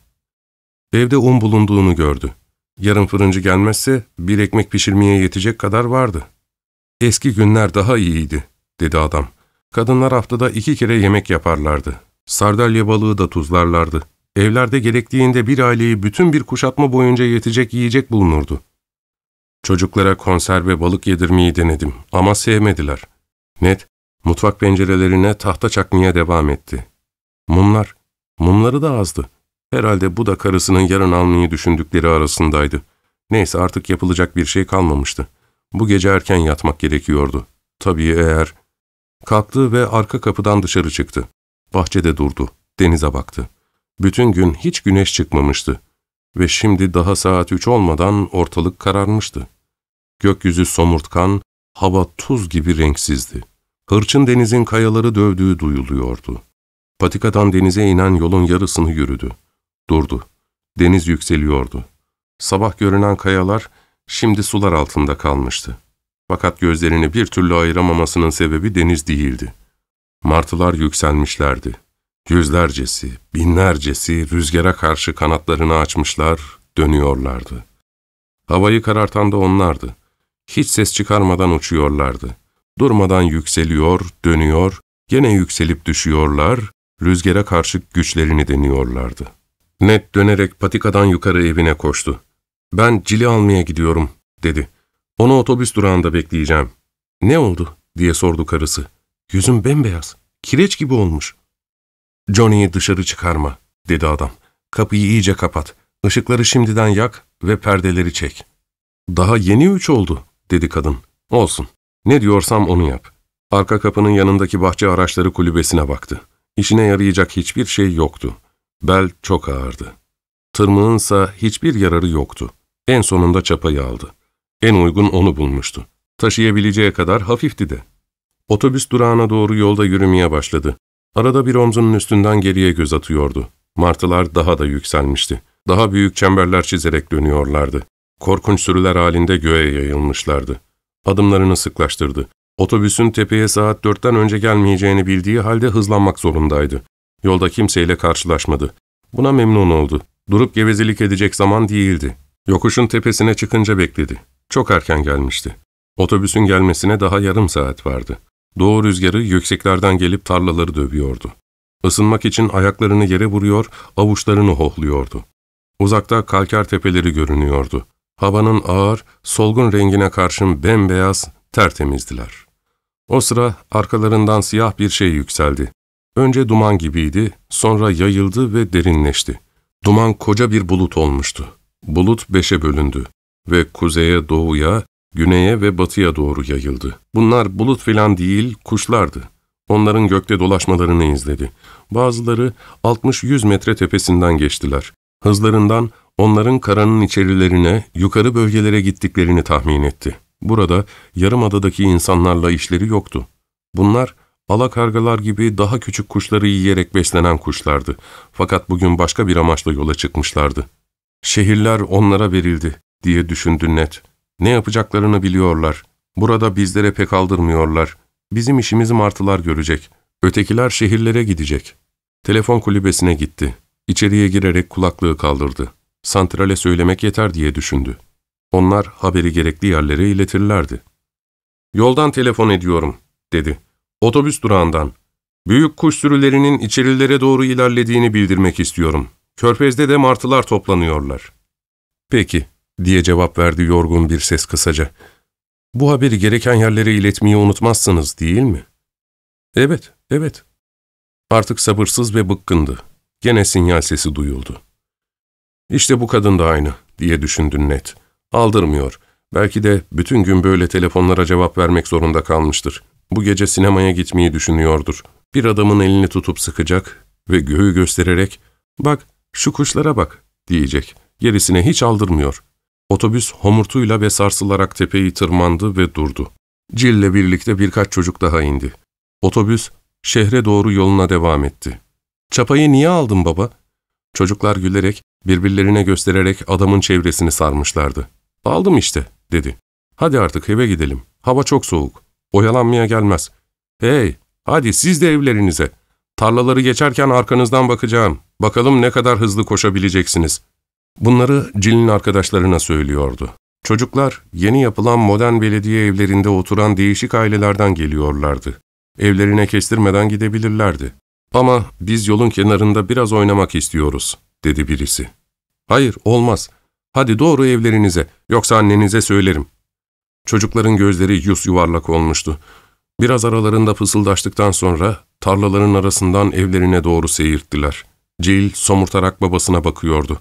Evde un bulunduğunu gördü. Yarın fırıncı gelmezse bir ekmek pişirmeye yetecek kadar vardı. Eski günler daha iyiydi, dedi adam. Kadınlar haftada iki kere yemek yaparlardı. Sardalya balığı da tuzlarlardı. Evlerde gerektiğinde bir aileyi bütün bir kuşatma boyunca yetecek yiyecek bulunurdu. Çocuklara konserve balık yedirmeyi denedim ama sevmediler. Net, mutfak pencerelerine tahta çakmaya devam etti. Mumlar, mumları da azdı. Herhalde bu da karısının yarın almayı düşündükleri arasındaydı. Neyse artık yapılacak bir şey kalmamıştı. Bu gece erken yatmak gerekiyordu. Tabii eğer... Kalktı ve arka kapıdan dışarı çıktı. Bahçede durdu, denize baktı. Bütün gün hiç güneş çıkmamıştı ve şimdi daha saat üç olmadan ortalık kararmıştı. Gökyüzü somurtkan, hava tuz gibi renksizdi. Hırçın denizin kayaları dövdüğü duyuluyordu. Patikadan denize inen yolun yarısını yürüdü. Durdu. Deniz yükseliyordu. Sabah görünen kayalar şimdi sular altında kalmıştı. Fakat gözlerini bir türlü ayıramamasının sebebi deniz değildi. Martılar yükselmişlerdi. Yüzlercesi, binlercesi rüzgara karşı kanatlarını açmışlar, dönüyorlardı. Havayı karartan da onlardı. Hiç ses çıkarmadan uçuyorlardı. Durmadan yükseliyor, dönüyor, gene yükselip düşüyorlar, rüzgara karşı güçlerini deniyorlardı. Ned dönerek patikadan yukarı evine koştu. ''Ben cili almaya gidiyorum.'' dedi. ''Onu otobüs durağında bekleyeceğim.'' ''Ne oldu?'' diye sordu karısı. ''Yüzüm bembeyaz, kireç gibi olmuş.'' Johnny'yi dışarı çıkarma, dedi adam. Kapıyı iyice kapat. Işıkları şimdiden yak ve perdeleri çek. Daha yeni üç oldu, dedi kadın. Olsun. Ne diyorsam onu yap. Arka kapının yanındaki bahçe araçları kulübesine baktı. İşine yarayacak hiçbir şey yoktu. Bel çok ağırdı. Tırmığınsa hiçbir yararı yoktu. En sonunda çapayı aldı. En uygun onu bulmuştu. Taşıyabileceği kadar hafifti de. Otobüs durağına doğru yolda yürümeye başladı. Arada bir omzunun üstünden geriye göz atıyordu. Martılar daha da yükselmişti. Daha büyük çemberler çizerek dönüyorlardı. Korkunç sürüler halinde göğe yayılmışlardı. Adımlarını sıklaştırdı. Otobüsün tepeye saat dörtten önce gelmeyeceğini bildiği halde hızlanmak zorundaydı. Yolda kimseyle karşılaşmadı. Buna memnun oldu. Durup gevezelik edecek zaman değildi. Yokuşun tepesine çıkınca bekledi. Çok erken gelmişti. Otobüsün gelmesine daha yarım saat vardı. Doğu rüzgarı yükseklerden gelip tarlaları dövüyordu. Isınmak için ayaklarını yere vuruyor, avuçlarını hohluyordu. Uzakta kalker tepeleri görünüyordu. Havanın ağır, solgun rengine karşın bembeyaz, tertemizdiler. O sıra arkalarından siyah bir şey yükseldi. Önce duman gibiydi, sonra yayıldı ve derinleşti. Duman koca bir bulut olmuştu. Bulut beşe bölündü ve kuzeye, doğuya, güneye ve batıya doğru yayıldı. Bunlar bulut filan değil, kuşlardı. Onların gökte dolaşmalarını izledi. Bazıları 60-100 metre tepesinden geçtiler. Hızlarından onların karanın içerilerine, yukarı bölgelere gittiklerini tahmin etti. Burada yarımadadaki insanlarla işleri yoktu. Bunlar alakargalar gibi daha küçük kuşları yiyerek beslenen kuşlardı. Fakat bugün başka bir amaçla yola çıkmışlardı. Şehirler onlara verildi diye düşündü Ned. Ne yapacaklarını biliyorlar. Burada bizlere pek aldırmıyorlar. Bizim işimizi martılar görecek. Ötekiler şehirlere gidecek. Telefon kulübesine gitti. İçeriye girerek kulaklığı kaldırdı. Santrale söylemek yeter diye düşündü. Onlar haberi gerekli yerlere iletirlerdi. ''Yoldan telefon ediyorum.'' dedi. ''Otobüs durağından. Büyük kuş sürülerinin içerilere doğru ilerlediğini bildirmek istiyorum. Körfez'de de martılar toplanıyorlar.'' ''Peki.'' diye cevap verdi yorgun bir ses kısaca. Bu haberi gereken yerlere iletmeyi unutmazsınız değil mi? Evet, evet. Artık sabırsız ve bıkkındı. Gene sinyal sesi duyuldu. İşte bu kadın da aynı diye düşündü net. Aldırmıyor. Belki de bütün gün böyle telefonlara cevap vermek zorunda kalmıştır. Bu gece sinemaya gitmeyi düşünüyordur. Bir adamın elini tutup sıkacak ve göğü göstererek ''Bak, şu kuşlara bak'' diyecek. Gerisine hiç aldırmıyor. Otobüs homurtuyla ve sarsılarak tepeyi tırmandı ve durdu. Cille birlikte birkaç çocuk daha indi. Otobüs şehre doğru yoluna devam etti. ''Çapayı niye aldın baba?'' Çocuklar gülerek, birbirlerine göstererek adamın çevresini sarmışlardı. ''Aldım işte.'' dedi. ''Hadi artık eve gidelim. Hava çok soğuk. Oyalanmaya gelmez. Hey, hadi siz de evlerinize. Tarlaları geçerken arkanızdan bakacağım. Bakalım ne kadar hızlı koşabileceksiniz.'' Bunları Cil'in arkadaşlarına söylüyordu. Çocuklar yeni yapılan modern belediye evlerinde oturan değişik ailelerden geliyorlardı. Evlerine kestirmeden gidebilirlerdi. Ama biz yolun kenarında biraz oynamak istiyoruz, dedi birisi. Hayır, olmaz. Hadi doğru evlerinize, yoksa annenize söylerim. Çocukların gözleri yüz yuvarlak olmuştu. Biraz aralarında fısıldaştıktan sonra tarlaların arasından evlerine doğru seyirttiler. Cil somurtarak babasına bakıyordu.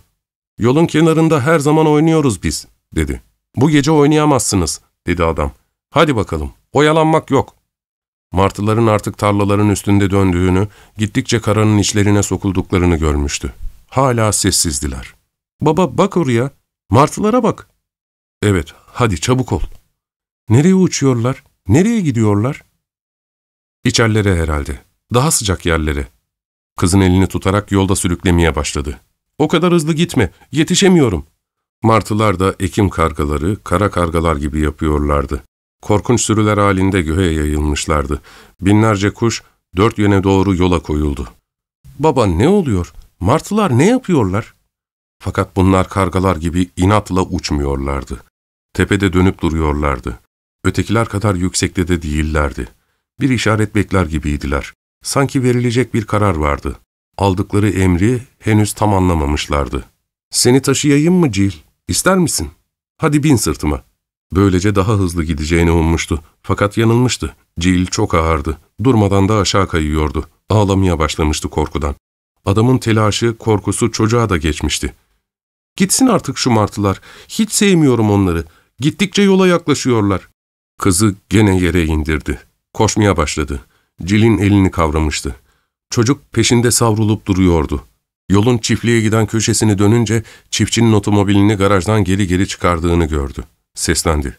Yolun kenarında her zaman oynuyoruz biz, dedi. Bu gece oynayamazsınız, dedi adam. Hadi bakalım, oyalanmak yok. Martıların artık tarlaların üstünde döndüğünü, gittikçe karanın içlerine sokulduklarını görmüştü. Hala sessizdiler. Baba bak oraya, martılara bak. Evet, hadi çabuk ol. Nereye uçuyorlar, nereye gidiyorlar? İçerlere herhalde, daha sıcak yerlere. Kızın elini tutarak yolda sürüklemeye başladı. O kadar hızlı gitme, yetişemiyorum. Martılar da ekim kargaları, kara kargalar gibi yapıyorlardı. Korkunç sürüler halinde göğe yayılmışlardı. Binlerce kuş dört yöne doğru yola koyuldu. Baba ne oluyor? Martılar ne yapıyorlar? Fakat bunlar kargalar gibi inatla uçmuyorlardı. Tepede dönüp duruyorlardı. Ötekiler kadar yüksekte de değillerdi. Bir işaret bekler gibiydiler. Sanki verilecek bir karar vardı. Aldıkları emri henüz tam anlamamışlardı. ''Seni taşıyayım mı Cil? İster misin? Hadi bin sırtıma.'' Böylece daha hızlı gideceğini ummuştu. Fakat yanılmıştı. Cil çok ağırdı. Durmadan da aşağı kayıyordu. Ağlamaya başlamıştı korkudan. Adamın telaşı, korkusu çocuğa da geçmişti. ''Gitsin artık şu martılar. Hiç sevmiyorum onları. Gittikçe yola yaklaşıyorlar.'' Kızı gene yere indirdi. Koşmaya başladı. Cil'in elini kavramıştı. Çocuk peşinde savrulup duruyordu. Yolun çiftliğe giden köşesini dönünce çiftçinin otomobilini garajdan geri geri çıkardığını gördü. Seslendi.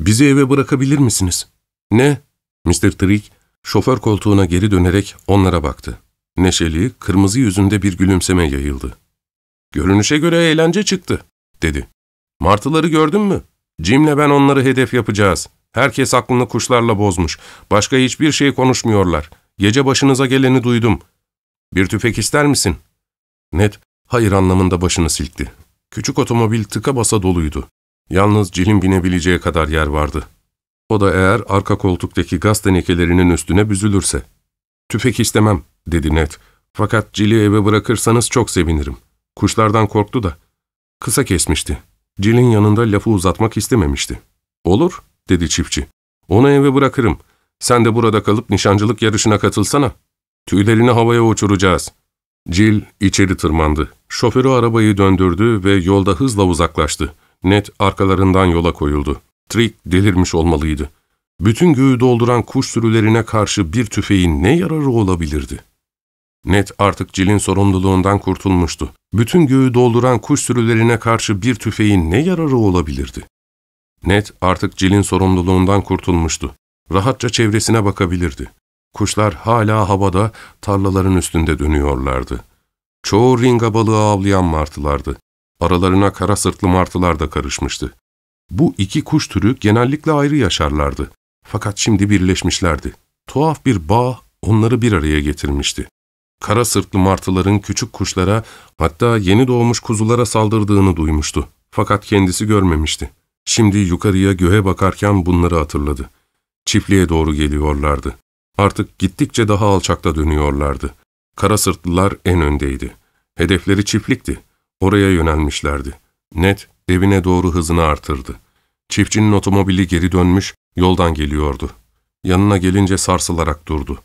''Bizi eve bırakabilir misiniz?'' ''Ne?'' Mr. Trigg şoför koltuğuna geri dönerek onlara baktı. Neşeli, kırmızı yüzünde bir gülümseme yayıldı. ''Görünüşe göre eğlence çıktı.'' dedi. ''Martıları gördün mü? Jim'le ben onları hedef yapacağız. Herkes aklını kuşlarla bozmuş. Başka hiçbir şey konuşmuyorlar. Gece başınıza geleni duydum. Bir tüfek ister misin? Net, hayır anlamında başını silkti. Küçük otomobil tıka basa doluydu. Yalnız Cil'in binebileceği kadar yer vardı. O da eğer arka koltuktaki gaz tenekelerinin üstüne büzülürse. Tüfek istemem, dedi Net. Fakat Cil'i eve bırakırsanız çok sevinirim. Kuşlardan korktu da. Kısa kesmişti. Cil'in yanında lafı uzatmak istememişti. Olur, dedi çiftçi. Onu eve bırakırım. Sen de burada kalıp nişancılık yarışına katılsana. Tüylerini havaya uçuracağız.'' Cil içeri tırmandı. Şoförü arabayı döndürdü ve yolda hızla uzaklaştı. Ned arkalarından yola koyuldu. Trick delirmiş olmalıydı. Bütün göğü dolduran kuş sürülerine karşı bir tüfeğin ne yararı olabilirdi? Ned artık Cil'in sorumluluğundan kurtulmuştu. Bütün göğü dolduran kuş sürülerine karşı bir tüfeğin ne yararı olabilirdi? Ned artık Cil'in sorumluluğundan kurtulmuştu. Rahatça çevresine bakabilirdi. Kuşlar hala havada, tarlaların üstünde dönüyorlardı. Çoğu ringa balığı avlayan martılardı. Aralarına kara sırtlı martılar da karışmıştı. Bu iki kuş türü genellikle ayrı yaşarlardı. Fakat şimdi birleşmişlerdi. Tuhaf bir bağ onları bir araya getirmişti. Kara sırtlı martıların küçük kuşlara, hatta yeni doğmuş kuzulara saldırdığını duymuştu. Fakat kendisi görmemişti. Şimdi yukarıya göğe bakarken bunları hatırladı. Çiftliğe doğru geliyorlardı. Artık gittikçe daha alçakta dönüyorlardı. Kara sırtlılar en öndeydi. Hedefleri çiftlikti. Oraya yönelmişlerdi. Net evine doğru hızını artırdı. Çiftçinin otomobili geri dönmüş, yoldan geliyordu. Yanına gelince sarsılarak durdu.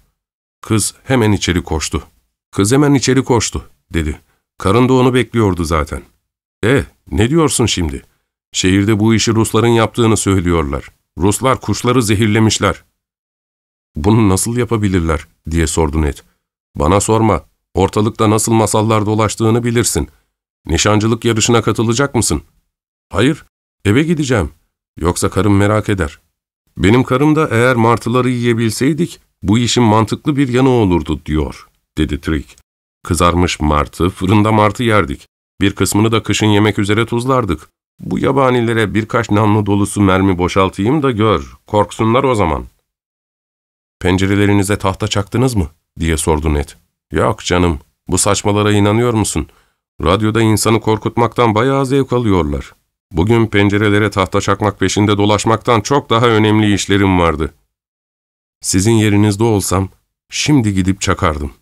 Kız hemen içeri koştu. Kız hemen içeri koştu, dedi. Karın da onu bekliyordu zaten. E, ne diyorsun şimdi? Şehirde bu işi Rusların yaptığını söylüyorlar. Ruslar kuşları zehirlemişler. Bunu nasıl yapabilirler diye sordu Ned. Bana sorma, ortalıkta nasıl masallar dolaştığını bilirsin. Nişancılık yarışına katılacak mısın? Hayır, eve gideceğim. Yoksa karım merak eder. Benim karım da eğer martıları yiyebilseydik bu işin mantıklı bir yanı olurdu diyor, dedi Trick. Kızarmış martı, fırında martı yerdik. Bir kısmını da kışın yemek üzere tuzlardık. Bu yabanilere birkaç namlu dolusu mermi boşaltayım da gör, korksunlar o zaman. Pencerelerinize tahta çaktınız mı? diye sordu Ned. Yok canım, bu saçmalara inanıyor musun? Radyoda insanı korkutmaktan bayağı zevk alıyorlar. Bugün pencerelere tahta çakmak peşinde dolaşmaktan çok daha önemli işlerim vardı. Sizin yerinizde olsam, şimdi gidip çakardım.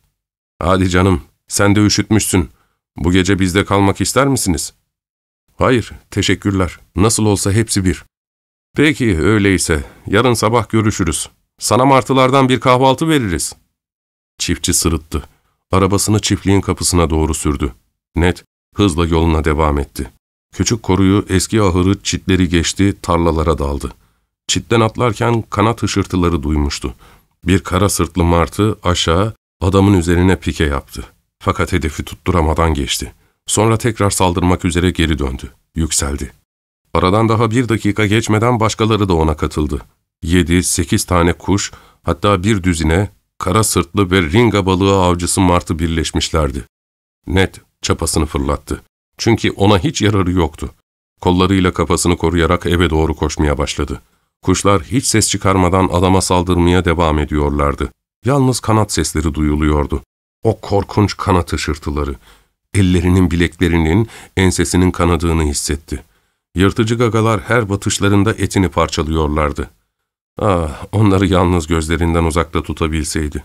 Hadi canım, sen de üşütmüşsün. Bu gece bizde kalmak ister misiniz?'' Hayır, teşekkürler. Nasıl olsa hepsi bir. Peki, öyleyse. Yarın sabah görüşürüz. Sana martılardan bir kahvaltı veririz. Çiftçi sırıttı. Arabasını çiftliğin kapısına doğru sürdü. Net, hızla yoluna devam etti. Küçük koruyu eski ahırı çitleri geçti, tarlalara daldı. Çitten atlarken kanat hışırtıları duymuştu. Bir kara sırtlı martı aşağı adamın üzerine pike yaptı. Fakat hedefi tutturamadan geçti. Sonra tekrar saldırmak üzere geri döndü. Yükseldi. Aradan daha bir dakika geçmeden başkaları da ona katıldı. Yedi, sekiz tane kuş, hatta bir düzine, kara sırtlı ve ringa balığı avcısı martı birleşmişlerdi. Net çapasını fırlattı. Çünkü ona hiç yararı yoktu. Kollarıyla kafasını koruyarak eve doğru koşmaya başladı. Kuşlar hiç ses çıkarmadan adama saldırmaya devam ediyorlardı. Yalnız kanat sesleri duyuluyordu. O korkunç kanat ışırtıları ellerinin bileklerinin, ensesinin kanadığını hissetti. Yırtıcı gagalar her batışlarında etini parçalıyorlardı. Ah, onları yalnız gözlerinden uzakta tutabilseydi.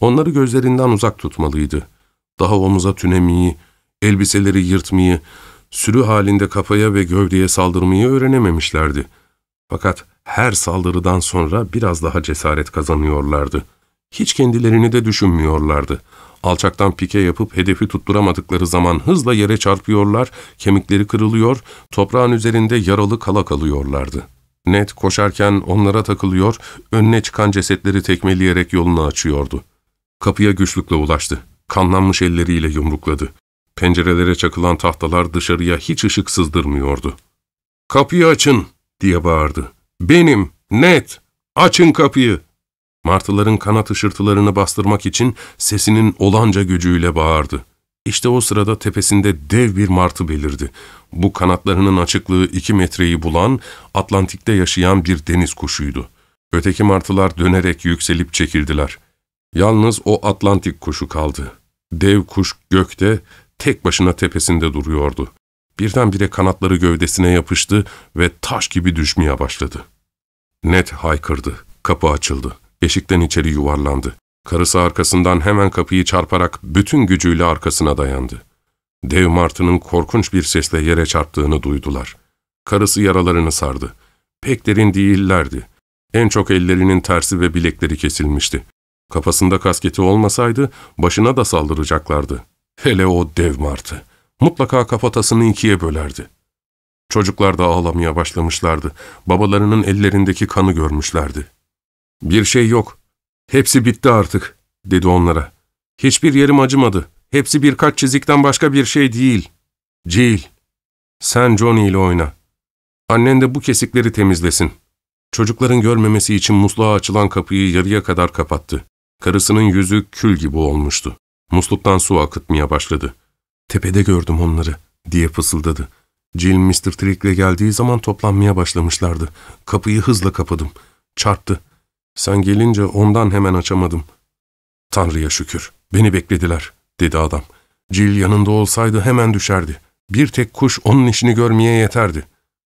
Onları gözlerinden uzak tutmalıydı. Daha omuza tünemeyi, elbiseleri yırtmayı, sürü halinde kafaya ve gövdeye saldırmayı öğrenememişlerdi. Fakat her saldırıdan sonra biraz daha cesaret kazanıyorlardı. Hiç kendilerini de düşünmüyorlardı. Alçaktan pike yapıp hedefi tutturamadıkları zaman hızla yere çarpıyorlar, kemikleri kırılıyor, toprağın üzerinde yaralı kala kalıyorlardı. Net koşarken onlara takılıyor, önüne çıkan cesetleri tekmeleyerek yolunu açıyordu. Kapıya güçlükle ulaştı. Kanlanmış elleriyle yumrukladı. Pencerelere çakılan tahtalar dışarıya hiç ışık sızdırmıyordu. ''Kapıyı açın!'' diye bağırdı. ''Benim, Ned, Açın kapıyı! Martıların kanat ışırtılarını bastırmak için sesinin olanca gücüyle bağırdı. İşte o sırada tepesinde dev bir martı belirdi. Bu kanatlarının açıklığı iki metreyi bulan, Atlantik'te yaşayan bir deniz kuşuydu. Öteki martılar dönerek yükselip çekildiler. Yalnız o Atlantik kuşu kaldı. Dev kuş gökte, tek başına tepesinde duruyordu. Birdenbire kanatları gövdesine yapıştı ve taş gibi düşmeye başladı. Net haykırdı. Kapı açıldı. Eşikten içeri yuvarlandı. Karısı arkasından hemen kapıyı çarparak bütün gücüyle arkasına dayandı. Dev martının korkunç bir sesle yere çarptığını duydular. Karısı yaralarını sardı. Pek derin değillerdi. En çok ellerinin tersi ve bilekleri kesilmişti. Kafasında kasketi olmasaydı başına da saldıracaklardı. Hele o dev martı. Mutlaka kafatasını ikiye bölerdi. Çocuklar da ağlamaya başlamışlardı. Babalarının ellerindeki kanı görmüşlerdi. Bir şey yok. Hepsi bitti artık, dedi onlara. Hiçbir yerim acımadı. Hepsi birkaç çizikten başka bir şey değil. Cil. sen Johnny ile oyna. Annen de bu kesikleri temizlesin. Çocukların görmemesi için musluğa açılan kapıyı yarıya kadar kapattı. Karısının yüzü kül gibi olmuştu. Musluktan su akıtmaya başladı. Tepede gördüm onları, diye fısıldadı. Jill, Mr. Trick'le geldiği zaman toplanmaya başlamışlardı. Kapıyı hızla kapadım. Çarptı. Sen gelince ondan hemen açamadım. Tanrı'ya şükür, beni beklediler, dedi adam. Cil yanında olsaydı hemen düşerdi. Bir tek kuş onun işini görmeye yeterdi.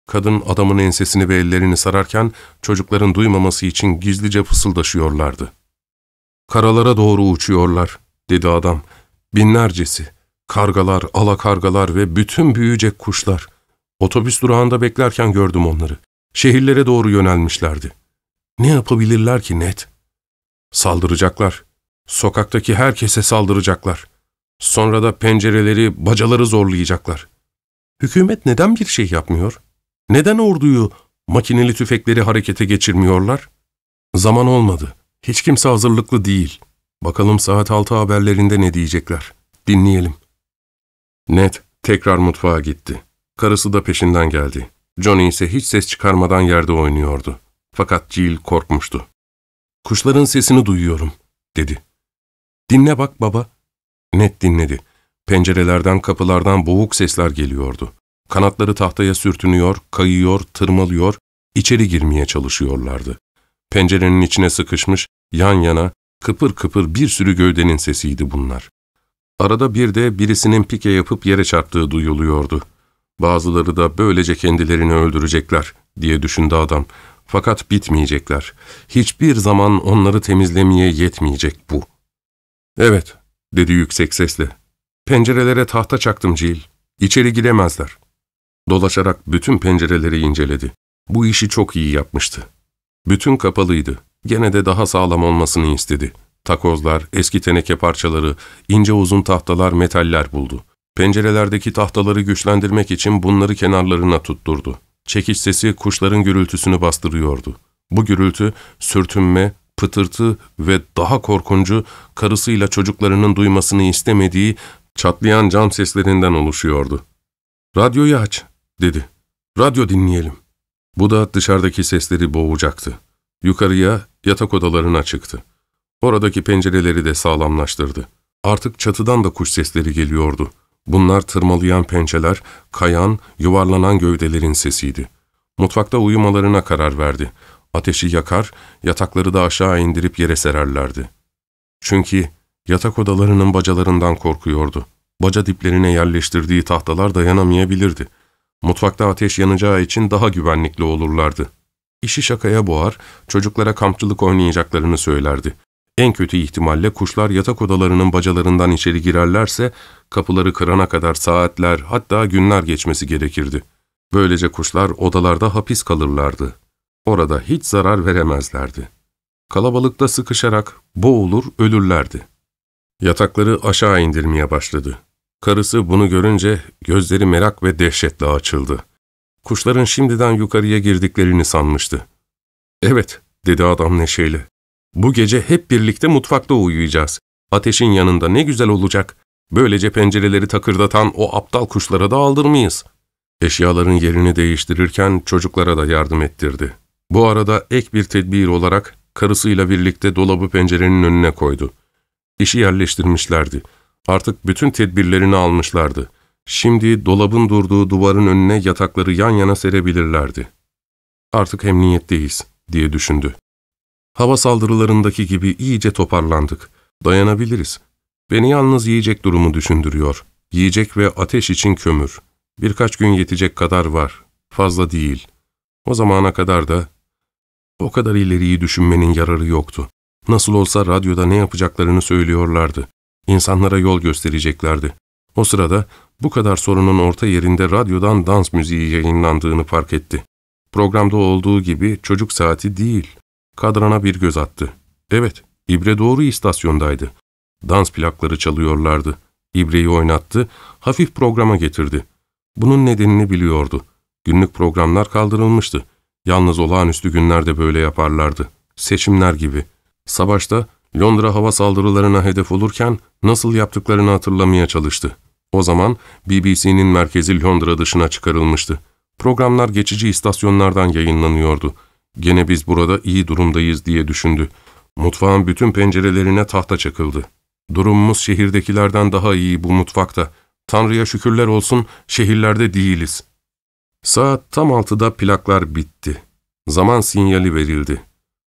Kadın adamın ensesini ve ellerini sararken çocukların duymaması için gizlice fısıldaşıyorlardı. Karalara doğru uçuyorlar, dedi adam. Binlercesi. Kargalar, alakargalar ve bütün büyüyecek kuşlar. Otobüs durağında beklerken gördüm onları. Şehirlere doğru yönelmişlerdi.'' Ne yapabilirler ki net? Saldıracaklar. Sokaktaki herkese saldıracaklar. Sonra da pencereleri, bacaları zorlayacaklar. Hükümet neden bir şey yapmıyor? Neden orduyu, makineli tüfekleri harekete geçirmiyorlar? Zaman olmadı. Hiç kimse hazırlıklı değil. Bakalım saat altı haberlerinde ne diyecekler. Dinleyelim. Net tekrar mutfağa gitti. Karısı da peşinden geldi. Johnny ise hiç ses çıkarmadan yerde oynuyordu. Fakat Cil korkmuştu. ''Kuşların sesini duyuyorum.'' dedi. ''Dinle bak baba.'' Net dinledi. Pencerelerden, kapılardan boğuk sesler geliyordu. Kanatları tahtaya sürtünüyor, kayıyor, tırmalıyor, içeri girmeye çalışıyorlardı. Pencerenin içine sıkışmış, yan yana, kıpır kıpır bir sürü gövdenin sesiydi bunlar. Arada bir de birisinin pike yapıp yere çarptığı duyuluyordu. Bazıları da böylece kendilerini öldürecekler diye düşündü adam. Fakat bitmeyecekler. Hiçbir zaman onları temizlemeye yetmeyecek bu. Evet, dedi yüksek sesle. Pencerelere tahta çaktım Cil. İçeri giremezler. Dolaşarak bütün pencereleri inceledi. Bu işi çok iyi yapmıştı. Bütün kapalıydı. Gene de daha sağlam olmasını istedi. Takozlar, eski teneke parçaları, ince uzun tahtalar, metaller buldu. Pencerelerdeki tahtaları güçlendirmek için bunları kenarlarına tutturdu. Çekiş sesi kuşların gürültüsünü bastırıyordu. Bu gürültü, sürtünme, pıtırtı ve daha korkuncu, karısıyla çocuklarının duymasını istemediği çatlayan cam seslerinden oluşuyordu. ''Radyoyu aç.'' dedi. ''Radyo dinleyelim.'' Bu da dışarıdaki sesleri boğacaktı. Yukarıya yatak odalarına çıktı. Oradaki pencereleri de sağlamlaştırdı. Artık çatıdan da kuş sesleri geliyordu. Bunlar tırmalayan pençeler, kayan, yuvarlanan gövdelerin sesiydi. Mutfakta uyumalarına karar verdi. Ateşi yakar, yatakları da aşağı indirip yere sererlerdi. Çünkü yatak odalarının bacalarından korkuyordu. Baca diplerine yerleştirdiği tahtalar dayanamayabilirdi. Mutfakta ateş yanacağı için daha güvenlikli olurlardı. İşi şakaya boğar, çocuklara kampçılık oynayacaklarını söylerdi. En kötü ihtimalle kuşlar yatak odalarının bacalarından içeri girerlerse kapıları kırana kadar saatler hatta günler geçmesi gerekirdi. Böylece kuşlar odalarda hapis kalırlardı. Orada hiç zarar veremezlerdi. Kalabalıkta sıkışarak boğulur ölürlerdi. Yatakları aşağı indirmeye başladı. Karısı bunu görünce gözleri merak ve dehşetle açıldı. Kuşların şimdiden yukarıya girdiklerini sanmıştı. ''Evet'' dedi adam neşeyle. ''Bu gece hep birlikte mutfakta uyuyacağız. Ateşin yanında ne güzel olacak. Böylece pencereleri takırdatan o aptal kuşlara da aldırmayız. Eşyaların yerini değiştirirken çocuklara da yardım ettirdi. Bu arada ek bir tedbir olarak karısıyla birlikte dolabı pencerenin önüne koydu. İşi yerleştirmişlerdi. Artık bütün tedbirlerini almışlardı. Şimdi dolabın durduğu duvarın önüne yatakları yan yana serebilirlerdi. Artık emniyetteyiz diye düşündü. Hava saldırılarındaki gibi iyice toparlandık. Dayanabiliriz. Beni yalnız yiyecek durumu düşündürüyor. Yiyecek ve ateş için kömür. Birkaç gün yetecek kadar var. Fazla değil. O zamana kadar da o kadar ileriyi düşünmenin yararı yoktu. Nasıl olsa radyoda ne yapacaklarını söylüyorlardı. İnsanlara yol göstereceklerdi. O sırada bu kadar sorunun orta yerinde radyodan dans müziği yayınlandığını fark etti. Programda olduğu gibi çocuk saati değil. Kadrana bir göz attı. Evet, İbre doğru istasyondaydı. Dans plakları çalıyorlardı. İbreyi oynattı, hafif programa getirdi. Bunun nedenini biliyordu. Günlük programlar kaldırılmıştı. Yalnız olağanüstü günlerde böyle yaparlardı. Seçimler gibi. Savaşta Londra hava saldırılarına hedef olurken nasıl yaptıklarını hatırlamaya çalıştı. O zaman BBC'nin merkezi Londra dışına çıkarılmıştı. Programlar geçici istasyonlardan yayınlanıyordu. Gene biz burada iyi durumdayız diye düşündü. Mutfağın bütün pencerelerine tahta çakıldı. Durumumuz şehirdekilerden daha iyi bu mutfakta. Tanrı'ya şükürler olsun şehirlerde değiliz. Saat tam altıda plaklar bitti. Zaman sinyali verildi.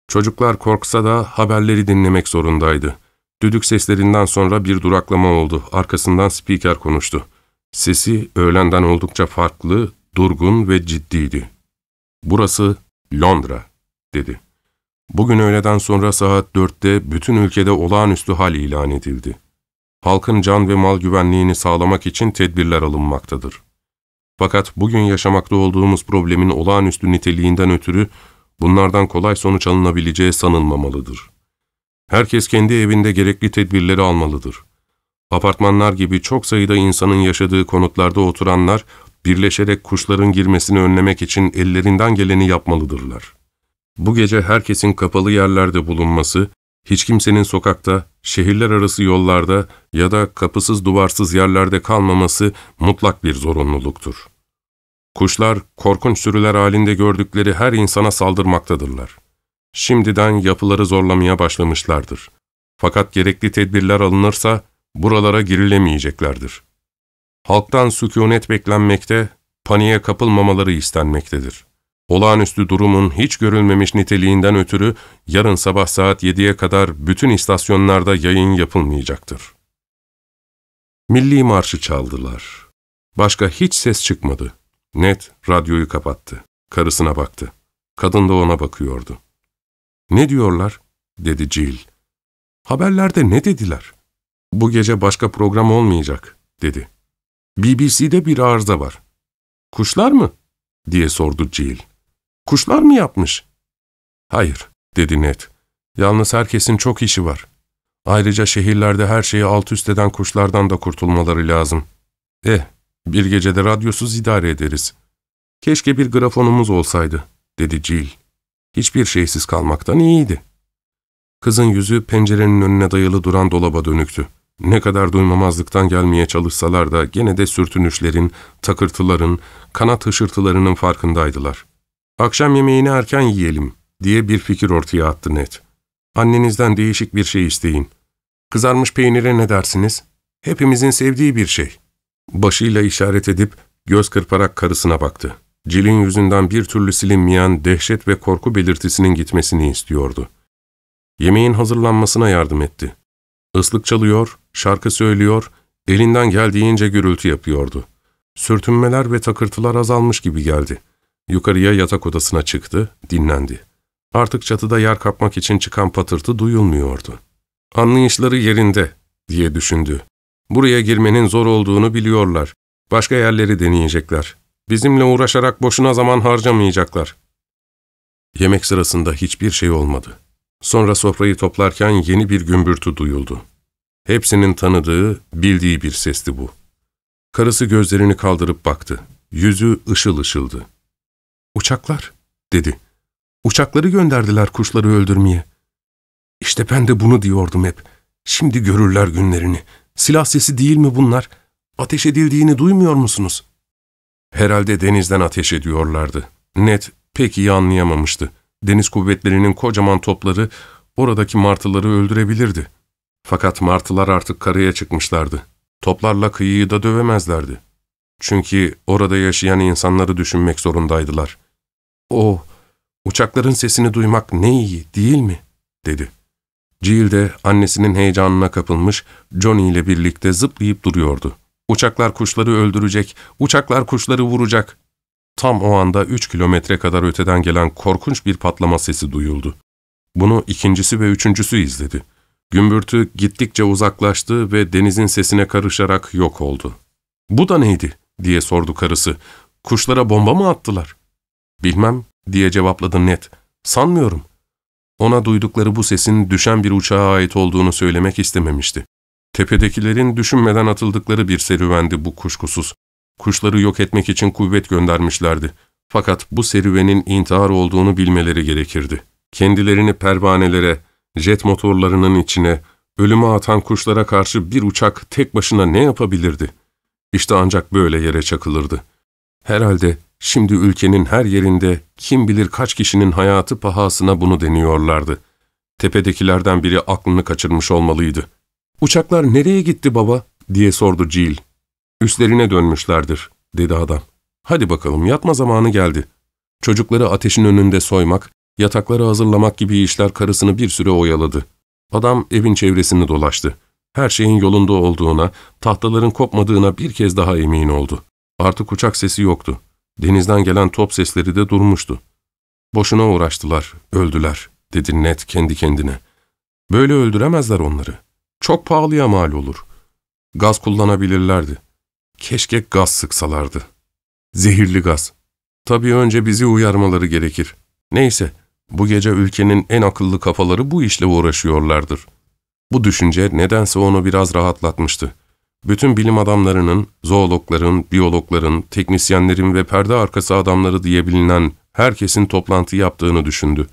Çocuklar korksa da haberleri dinlemek zorundaydı. Düdük seslerinden sonra bir duraklama oldu. Arkasından spiker konuştu. Sesi öğlenden oldukça farklı, durgun ve ciddiydi. ''Burası Londra.'' dedi. Bugün öğleden sonra saat dörtte bütün ülkede olağanüstü hal ilan edildi. Halkın can ve mal güvenliğini sağlamak için tedbirler alınmaktadır. Fakat bugün yaşamakta olduğumuz problemin olağanüstü niteliğinden ötürü bunlardan kolay sonuç alınabileceği sanılmamalıdır. Herkes kendi evinde gerekli tedbirleri almalıdır. Apartmanlar gibi çok sayıda insanın yaşadığı konutlarda oturanlar birleşerek kuşların girmesini önlemek için ellerinden geleni yapmalıdırlar. Bu gece herkesin kapalı yerlerde bulunması, hiç kimsenin sokakta, şehirler arası yollarda ya da kapısız duvarsız yerlerde kalmaması mutlak bir zorunluluktur. Kuşlar, korkunç sürüler halinde gördükleri her insana saldırmaktadırlar. Şimdiden yapıları zorlamaya başlamışlardır. Fakat gerekli tedbirler alınırsa buralara girilemeyeceklerdir. Halktan sükunet beklenmekte, paniğe kapılmamaları istenmektedir. Olağanüstü durumun hiç görülmemiş niteliğinden ötürü yarın sabah saat 7'ye kadar bütün istasyonlarda yayın yapılmayacaktır. Milli marşı çaldılar. Başka hiç ses çıkmadı. Net radyoyu kapattı. Karısına baktı. Kadın da ona bakıyordu. ''Ne diyorlar?'' dedi Cil. ''Haberlerde ne dediler?'' ''Bu gece başka program olmayacak.'' dedi. ''BBC'de bir arıza var.'' ''Kuşlar mı?'' diye sordu Cil. Kuşlar mı yapmış? Hayır, dedi Ned. Yalnız herkesin çok işi var. Ayrıca şehirlerde her şeyi alt üst eden kuşlardan da kurtulmaları lazım. Eh, bir gecede radyosuz idare ederiz. Keşke bir grafonumuz olsaydı, dedi Jill. Hiçbir şeysiz kalmaktan iyiydi. Kızın yüzü pencerenin önüne dayalı duran dolaba dönüktü. Ne kadar duymamazlıktan gelmeye çalışsalar da gene de sürtünüşlerin, takırtıların, kanat hışırtılarının farkındaydılar.'' Akşam yemeğini erken yiyelim diye bir fikir ortaya attı Ned. Annenizden değişik bir şey isteyin. Kızarmış peynire ne dersiniz? Hepimizin sevdiği bir şey. Başıyla işaret edip göz kırparak karısına baktı. Cil'in yüzünden bir türlü silinmeyen dehşet ve korku belirtisinin gitmesini istiyordu. Yemeğin hazırlanmasına yardım etti. Islık çalıyor, şarkı söylüyor, elinden geldiğince gürültü yapıyordu. Sürtünmeler ve takırtılar azalmış gibi geldi.'' Yukarıya yatak odasına çıktı, dinlendi. Artık çatıda yer kapmak için çıkan patırtı duyulmuyordu. Anlayışları yerinde, diye düşündü. Buraya girmenin zor olduğunu biliyorlar. Başka yerleri deneyecekler. Bizimle uğraşarak boşuna zaman harcamayacaklar. Yemek sırasında hiçbir şey olmadı. Sonra sofrayı toplarken yeni bir gümbürtü duyuldu. Hepsinin tanıdığı, bildiği bir sesti bu. Karısı gözlerini kaldırıp baktı. Yüzü ışıl ışıldı. Uçaklar, dedi. Uçakları gönderdiler kuşları öldürmeye. İşte ben de bunu diyordum hep. Şimdi görürler günlerini. Silah sesi değil mi bunlar? Ateş edildiğini duymuyor musunuz? Herhalde denizden ateş ediyorlardı. Net pek iyi anlayamamıştı. Deniz kuvvetlerinin kocaman topları oradaki martıları öldürebilirdi. Fakat martılar artık karaya çıkmışlardı. Toplarla kıyıyı da dövemezlerdi. Çünkü orada yaşayan insanları düşünmek zorundaydılar. O, uçakların sesini duymak ne iyi değil mi?'' dedi. Jill de annesinin heyecanına kapılmış, Johnny ile birlikte zıplayıp duruyordu. Uçaklar kuşları öldürecek, uçaklar kuşları vuracak. Tam o anda üç kilometre kadar öteden gelen korkunç bir patlama sesi duyuldu. Bunu ikincisi ve üçüncüsü izledi. Gümbürtü gittikçe uzaklaştı ve denizin sesine karışarak yok oldu. ''Bu da neydi?'' diye sordu karısı. ''Kuşlara bomba mı attılar?'' Bilmem diye cevapladı net. Sanmıyorum. Ona duydukları bu sesin düşen bir uçağa ait olduğunu söylemek istememişti. Tepedekilerin düşünmeden atıldıkları bir serüvendi bu kuşkusuz. Kuşları yok etmek için kuvvet göndermişlerdi. Fakat bu serüvenin intihar olduğunu bilmeleri gerekirdi. Kendilerini pervanelere, jet motorlarının içine, ölüme atan kuşlara karşı bir uçak tek başına ne yapabilirdi? İşte ancak böyle yere çakılırdı. Herhalde Şimdi ülkenin her yerinde kim bilir kaç kişinin hayatı pahasına bunu deniyorlardı. Tepedekilerden biri aklını kaçırmış olmalıydı. ''Uçaklar nereye gitti baba?'' diye sordu Cil. ''Üstlerine dönmüşlerdir.'' dedi adam. ''Hadi bakalım yatma zamanı geldi.'' Çocukları ateşin önünde soymak, yatakları hazırlamak gibi işler karısını bir süre oyaladı. Adam evin çevresini dolaştı. Her şeyin yolunda olduğuna, tahtaların kopmadığına bir kez daha emin oldu. Artık uçak sesi yoktu. Denizden gelen top sesleri de durmuştu. Boşuna uğraştılar, öldüler, dedi Ned kendi kendine. Böyle öldüremezler onları. Çok pahalıya mal olur. Gaz kullanabilirlerdi. Keşke gaz sıksalardı. Zehirli gaz. Tabii önce bizi uyarmaları gerekir. Neyse, bu gece ülkenin en akıllı kafaları bu işle uğraşıyorlardır. Bu düşünce nedense onu biraz rahatlatmıştı bütün bilim adamlarının, zoologların, biyologların, teknisyenlerin ve perde arkası adamları diye bilinen herkesin toplantı yaptığını düşündü.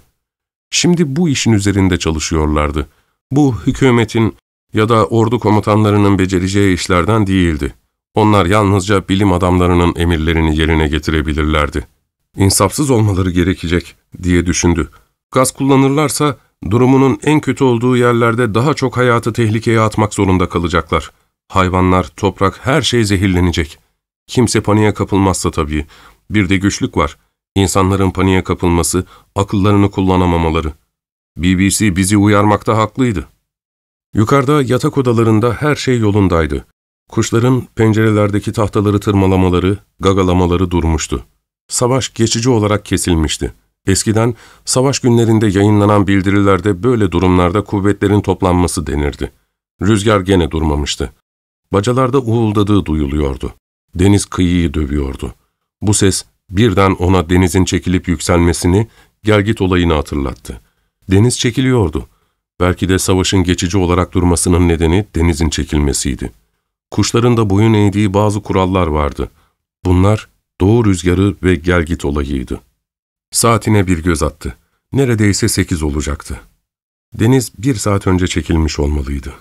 Şimdi bu işin üzerinde çalışıyorlardı. Bu hükümetin ya da ordu komutanlarının becereceği işlerden değildi. Onlar yalnızca bilim adamlarının emirlerini yerine getirebilirlerdi. İnsafsız olmaları gerekecek diye düşündü. Gaz kullanırlarsa durumunun en kötü olduğu yerlerde daha çok hayatı tehlikeye atmak zorunda kalacaklar. Hayvanlar, toprak, her şey zehirlenecek. Kimse paniğe kapılmazsa tabii. Bir de güçlük var. İnsanların paniğe kapılması, akıllarını kullanamamaları. BBC bizi uyarmakta haklıydı. Yukarıda yatak odalarında her şey yolundaydı. Kuşların pencerelerdeki tahtaları tırmalamaları, gagalamaları durmuştu. Savaş geçici olarak kesilmişti. Eskiden savaş günlerinde yayınlanan bildirilerde böyle durumlarda kuvvetlerin toplanması denirdi. Rüzgar gene durmamıştı. Bacalarda uğuldadığı duyuluyordu. Deniz kıyıyı dövüyordu. Bu ses birden ona denizin çekilip yükselmesini, gelgit olayını hatırlattı. Deniz çekiliyordu. Belki de savaşın geçici olarak durmasının nedeni denizin çekilmesiydi. Kuşların da boyun eğdiği bazı kurallar vardı. Bunlar doğu rüzgarı ve gelgit olayıydı. Saatine bir göz attı. Neredeyse sekiz olacaktı. Deniz bir saat önce çekilmiş olmalıydı.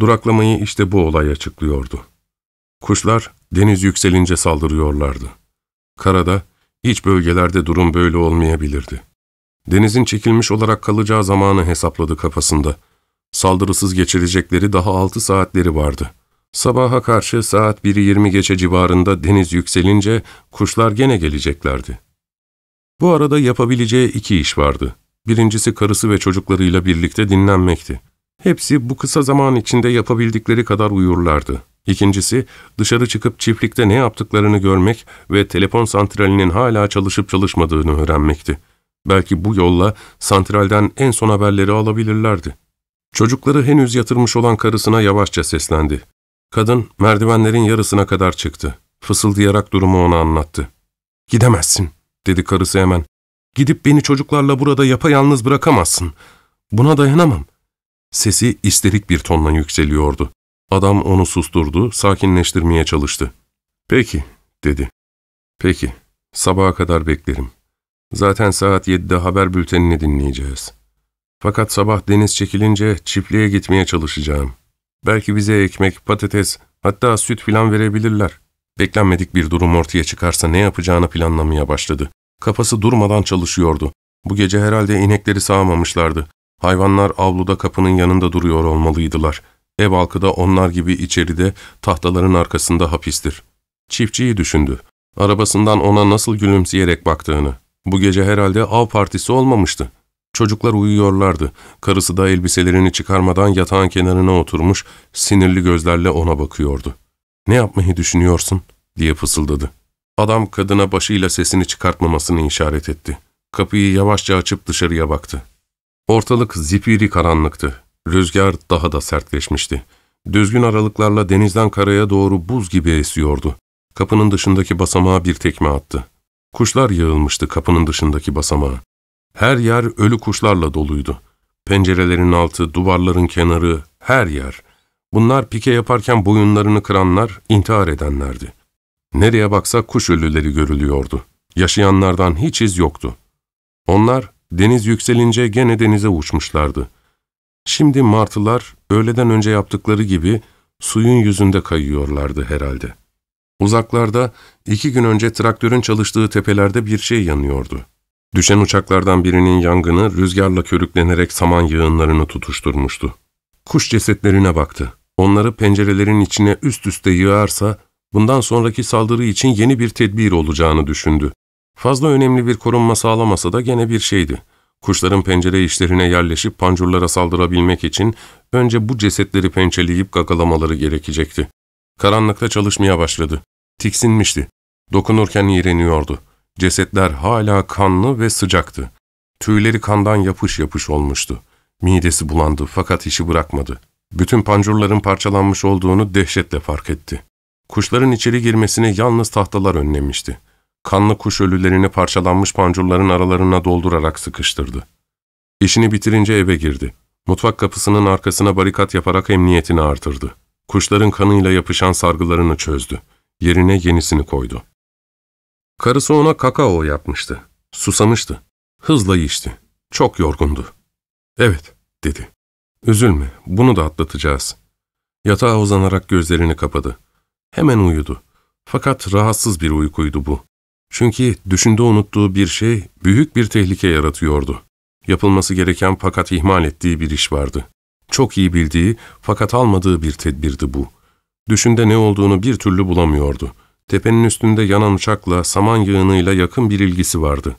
Duraklamayı işte bu olay açıklıyordu. Kuşlar deniz yükselince saldırıyorlardı. Karada, iç bölgelerde durum böyle olmayabilirdi. Denizin çekilmiş olarak kalacağı zamanı hesapladı kafasında. Saldırısız geçirecekleri daha altı saatleri vardı. Sabaha karşı saat 1.20 geçe civarında deniz yükselince kuşlar gene geleceklerdi. Bu arada yapabileceği iki iş vardı. Birincisi karısı ve çocuklarıyla birlikte dinlenmekti. Hepsi bu kısa zaman içinde yapabildikleri kadar uyurlardı. İkincisi, dışarı çıkıp çiftlikte ne yaptıklarını görmek ve telefon santralinin hala çalışıp çalışmadığını öğrenmekti. Belki bu yolla santralden en son haberleri alabilirlerdi. Çocukları henüz yatırmış olan karısına yavaşça seslendi. Kadın merdivenlerin yarısına kadar çıktı. Fısıldayarak durumu ona anlattı. ''Gidemezsin.'' dedi karısı hemen. ''Gidip beni çocuklarla burada yapayalnız bırakamazsın. Buna dayanamam. Sesi isterik bir tonla yükseliyordu. Adam onu susturdu, sakinleştirmeye çalıştı. ''Peki'' dedi. ''Peki, sabaha kadar beklerim. Zaten saat 7'de haber bültenini dinleyeceğiz. Fakat sabah deniz çekilince çiftliğe gitmeye çalışacağım. Belki bize ekmek, patates, hatta süt filan verebilirler.'' Beklenmedik bir durum ortaya çıkarsa ne yapacağını planlamaya başladı. Kafası durmadan çalışıyordu. Bu gece herhalde inekleri sağmamışlardı. Hayvanlar avluda kapının yanında duruyor olmalıydılar. Ev halkı da onlar gibi içeride tahtaların arkasında hapistir. Çiftçiyi düşündü. Arabasından ona nasıl gülümseyerek baktığını. Bu gece herhalde av partisi olmamıştı. Çocuklar uyuyorlardı. Karısı da elbiselerini çıkarmadan yatağın kenarına oturmuş, sinirli gözlerle ona bakıyordu. ''Ne yapmayı düşünüyorsun?'' diye fısıldadı. Adam kadına başıyla sesini çıkartmamasını işaret etti. Kapıyı yavaşça açıp dışarıya baktı. Ortalık zipiri karanlıktı. Rüzgar daha da sertleşmişti. Düzgün aralıklarla denizden karaya doğru buz gibi esiyordu. Kapının dışındaki basamağa bir tekme attı. Kuşlar yığılmıştı kapının dışındaki basamağa. Her yer ölü kuşlarla doluydu. Pencerelerin altı, duvarların kenarı, her yer. Bunlar pike yaparken boyunlarını kıranlar, intihar edenlerdi. Nereye baksa kuş ölüleri görülüyordu. Yaşayanlardan hiç iz yoktu. Onlar Deniz yükselince gene denize uçmuşlardı. Şimdi martılar öğleden önce yaptıkları gibi suyun yüzünde kayıyorlardı herhalde. Uzaklarda iki gün önce traktörün çalıştığı tepelerde bir şey yanıyordu. Düşen uçaklardan birinin yangını rüzgarla körüklenerek saman yığınlarını tutuşturmuştu. Kuş cesetlerine baktı. Onları pencerelerin içine üst üste yığarsa bundan sonraki saldırı için yeni bir tedbir olacağını düşündü. Fazla önemli bir korunma sağlamasa da gene bir şeydi. Kuşların pencere işlerine yerleşip pancurlara saldırabilmek için önce bu cesetleri pençeleyip gagalamaları gerekecekti. Karanlıkta çalışmaya başladı. Tiksinmişti. Dokunurken iğreniyordu. Cesetler hala kanlı ve sıcaktı. Tüyleri kandan yapış yapış olmuştu. Midesi bulandı fakat işi bırakmadı. Bütün pancurların parçalanmış olduğunu dehşetle fark etti. Kuşların içeri girmesini yalnız tahtalar önlemişti kanlı kuş ölülerini parçalanmış pancurların aralarına doldurarak sıkıştırdı. İşini bitirince eve girdi. Mutfak kapısının arkasına barikat yaparak emniyetini artırdı. Kuşların kanıyla yapışan sargılarını çözdü. Yerine yenisini koydu. Karısı ona kakao yapmıştı. Susamıştı. Hızla içti. Çok yorgundu. Evet, dedi. Üzülme, bunu da atlatacağız. Yatağa uzanarak gözlerini kapadı. Hemen uyudu. Fakat rahatsız bir uykuydu bu. Çünkü düşünde unuttuğu bir şey büyük bir tehlike yaratıyordu. Yapılması gereken fakat ihmal ettiği bir iş vardı. Çok iyi bildiği fakat almadığı bir tedbirdi bu. Düşünde ne olduğunu bir türlü bulamıyordu. Tepenin üstünde yanan uçakla, saman yığınıyla yakın bir ilgisi vardı.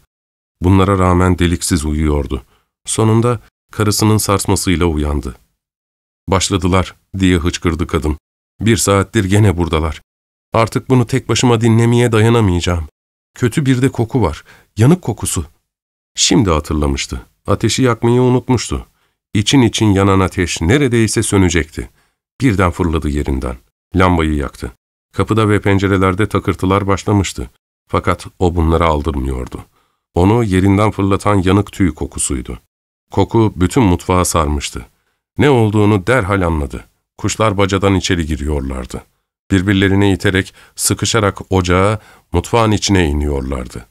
Bunlara rağmen deliksiz uyuyordu. Sonunda karısının sarsmasıyla uyandı. ''Başladılar.'' diye hıçkırdı kadın. ''Bir saattir gene buradalar. Artık bunu tek başıma dinlemeye dayanamayacağım. Kötü bir de koku var. Yanık kokusu. Şimdi hatırlamıştı. Ateşi yakmayı unutmuştu. İçin için yanan ateş neredeyse sönecekti. Birden fırladı yerinden. Lambayı yaktı. Kapıda ve pencerelerde takırtılar başlamıştı. Fakat o bunları aldırmıyordu. Onu yerinden fırlatan yanık tüy kokusuydu. Koku bütün mutfağa sarmıştı. Ne olduğunu derhal anladı. Kuşlar bacadan içeri giriyorlardı. Birbirlerini iterek, sıkışarak ocağa, mutfağın içine iniyorlardı.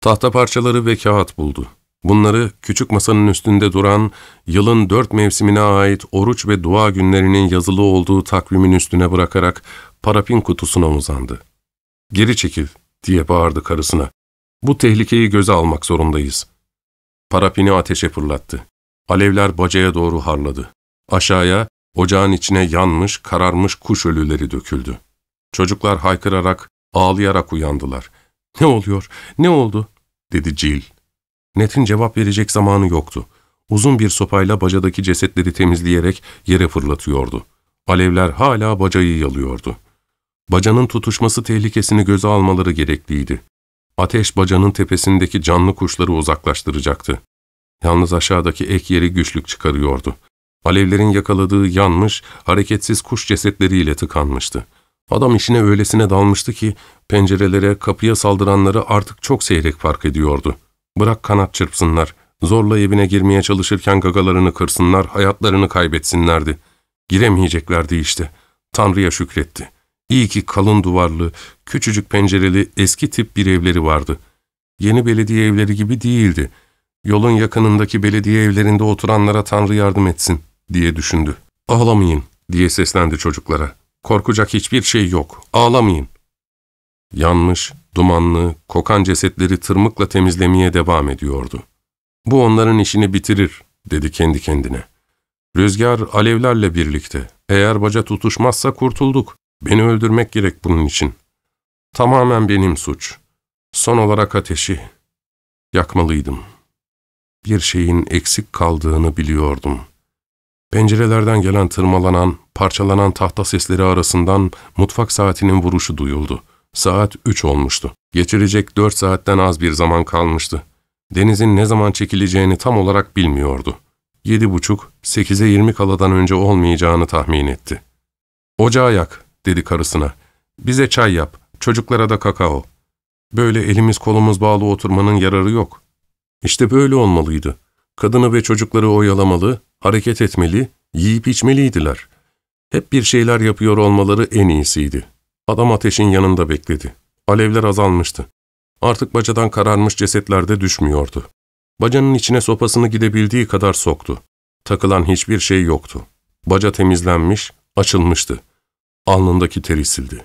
Tahta parçaları ve kağıt buldu. Bunları küçük masanın üstünde duran, yılın dört mevsimine ait oruç ve dua günlerinin yazılı olduğu takvimin üstüne bırakarak parapin kutusuna uzandı. ''Geri çekil!'' diye bağırdı karısına. ''Bu tehlikeyi göze almak zorundayız.'' Parapini ateşe fırlattı. Alevler bacaya doğru harladı. Aşağıya, Ocağın içine yanmış, kararmış kuş ölüleri döküldü. Çocuklar haykırarak, ağlayarak uyandılar. ''Ne oluyor, ne oldu?'' dedi Cil. Net'in cevap verecek zamanı yoktu. Uzun bir sopayla bacadaki cesetleri temizleyerek yere fırlatıyordu. Alevler hala bacayı yalıyordu. Bacanın tutuşması tehlikesini göze almaları gerekliydi. Ateş bacanın tepesindeki canlı kuşları uzaklaştıracaktı. Yalnız aşağıdaki ek yeri güçlük çıkarıyordu. Alevlerin yakaladığı yanmış, hareketsiz kuş cesetleriyle tıkanmıştı. Adam işine öylesine dalmıştı ki pencerelere, kapıya saldıranları artık çok seyrek fark ediyordu. Bırak kanat çırpsınlar, zorla evine girmeye çalışırken gagalarını kırsınlar, hayatlarını kaybetsinlerdi. Giremeyeceklerdi işte. Tanrı'ya şükretti. İyi ki kalın duvarlı, küçücük pencereli eski tip bir evleri vardı. Yeni belediye evleri gibi değildi. Yolun yakınındaki belediye evlerinde oturanlara Tanrı yardım etsin.'' diye düşündü. Ağlamayın diye seslendi çocuklara. Korkacak hiçbir şey yok. Ağlamayın. Yanmış, dumanlı, kokan cesetleri tırmıkla temizlemeye devam ediyordu. Bu onların işini bitirir, dedi kendi kendine. Rüzgar alevlerle birlikte. Eğer baca tutuşmazsa kurtulduk. Beni öldürmek gerek bunun için. Tamamen benim suç. Son olarak ateşi. Yakmalıydım. Bir şeyin eksik kaldığını biliyordum.'' Pencerelerden gelen tırmalanan, parçalanan tahta sesleri arasından mutfak saatinin vuruşu duyuldu. Saat üç olmuştu. Geçirecek dört saatten az bir zaman kalmıştı. Denizin ne zaman çekileceğini tam olarak bilmiyordu. Yedi buçuk, sekize yirmi kaladan önce olmayacağını tahmin etti. ''Ocağı yak'' dedi karısına. ''Bize çay yap, çocuklara da kakao. Böyle elimiz kolumuz bağlı oturmanın yararı yok.'' İşte böyle olmalıydı. Kadını ve çocukları oyalamalı, hareket etmeli, yiyip içmeliydiler. Hep bir şeyler yapıyor olmaları en iyisiydi. Adam ateşin yanında bekledi. Alevler azalmıştı. Artık bacadan kararmış cesetlerde düşmüyordu. Bacanın içine sopasını gidebildiği kadar soktu. Takılan hiçbir şey yoktu. Baca temizlenmiş, açılmıştı. Alnındaki ter sildi.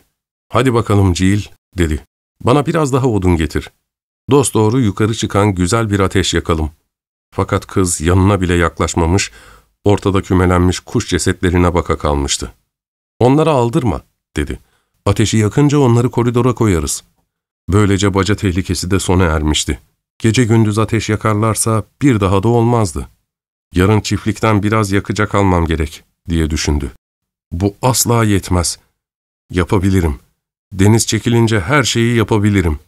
''Hadi bakalım Cil'' dedi. ''Bana biraz daha odun getir. Dost doğru yukarı çıkan güzel bir ateş yakalım.'' Fakat kız yanına bile yaklaşmamış, ortada kümelenmiş kuş cesetlerine baka kalmıştı. ''Onlara aldırma.'' dedi. ''Ateşi yakınca onları koridora koyarız.'' Böylece baca tehlikesi de sona ermişti. Gece gündüz ateş yakarlarsa bir daha da olmazdı. Yarın çiftlikten biraz yakacak almam gerek diye düşündü. Bu asla yetmez. Yapabilirim. Deniz çekilince her şeyi yapabilirim.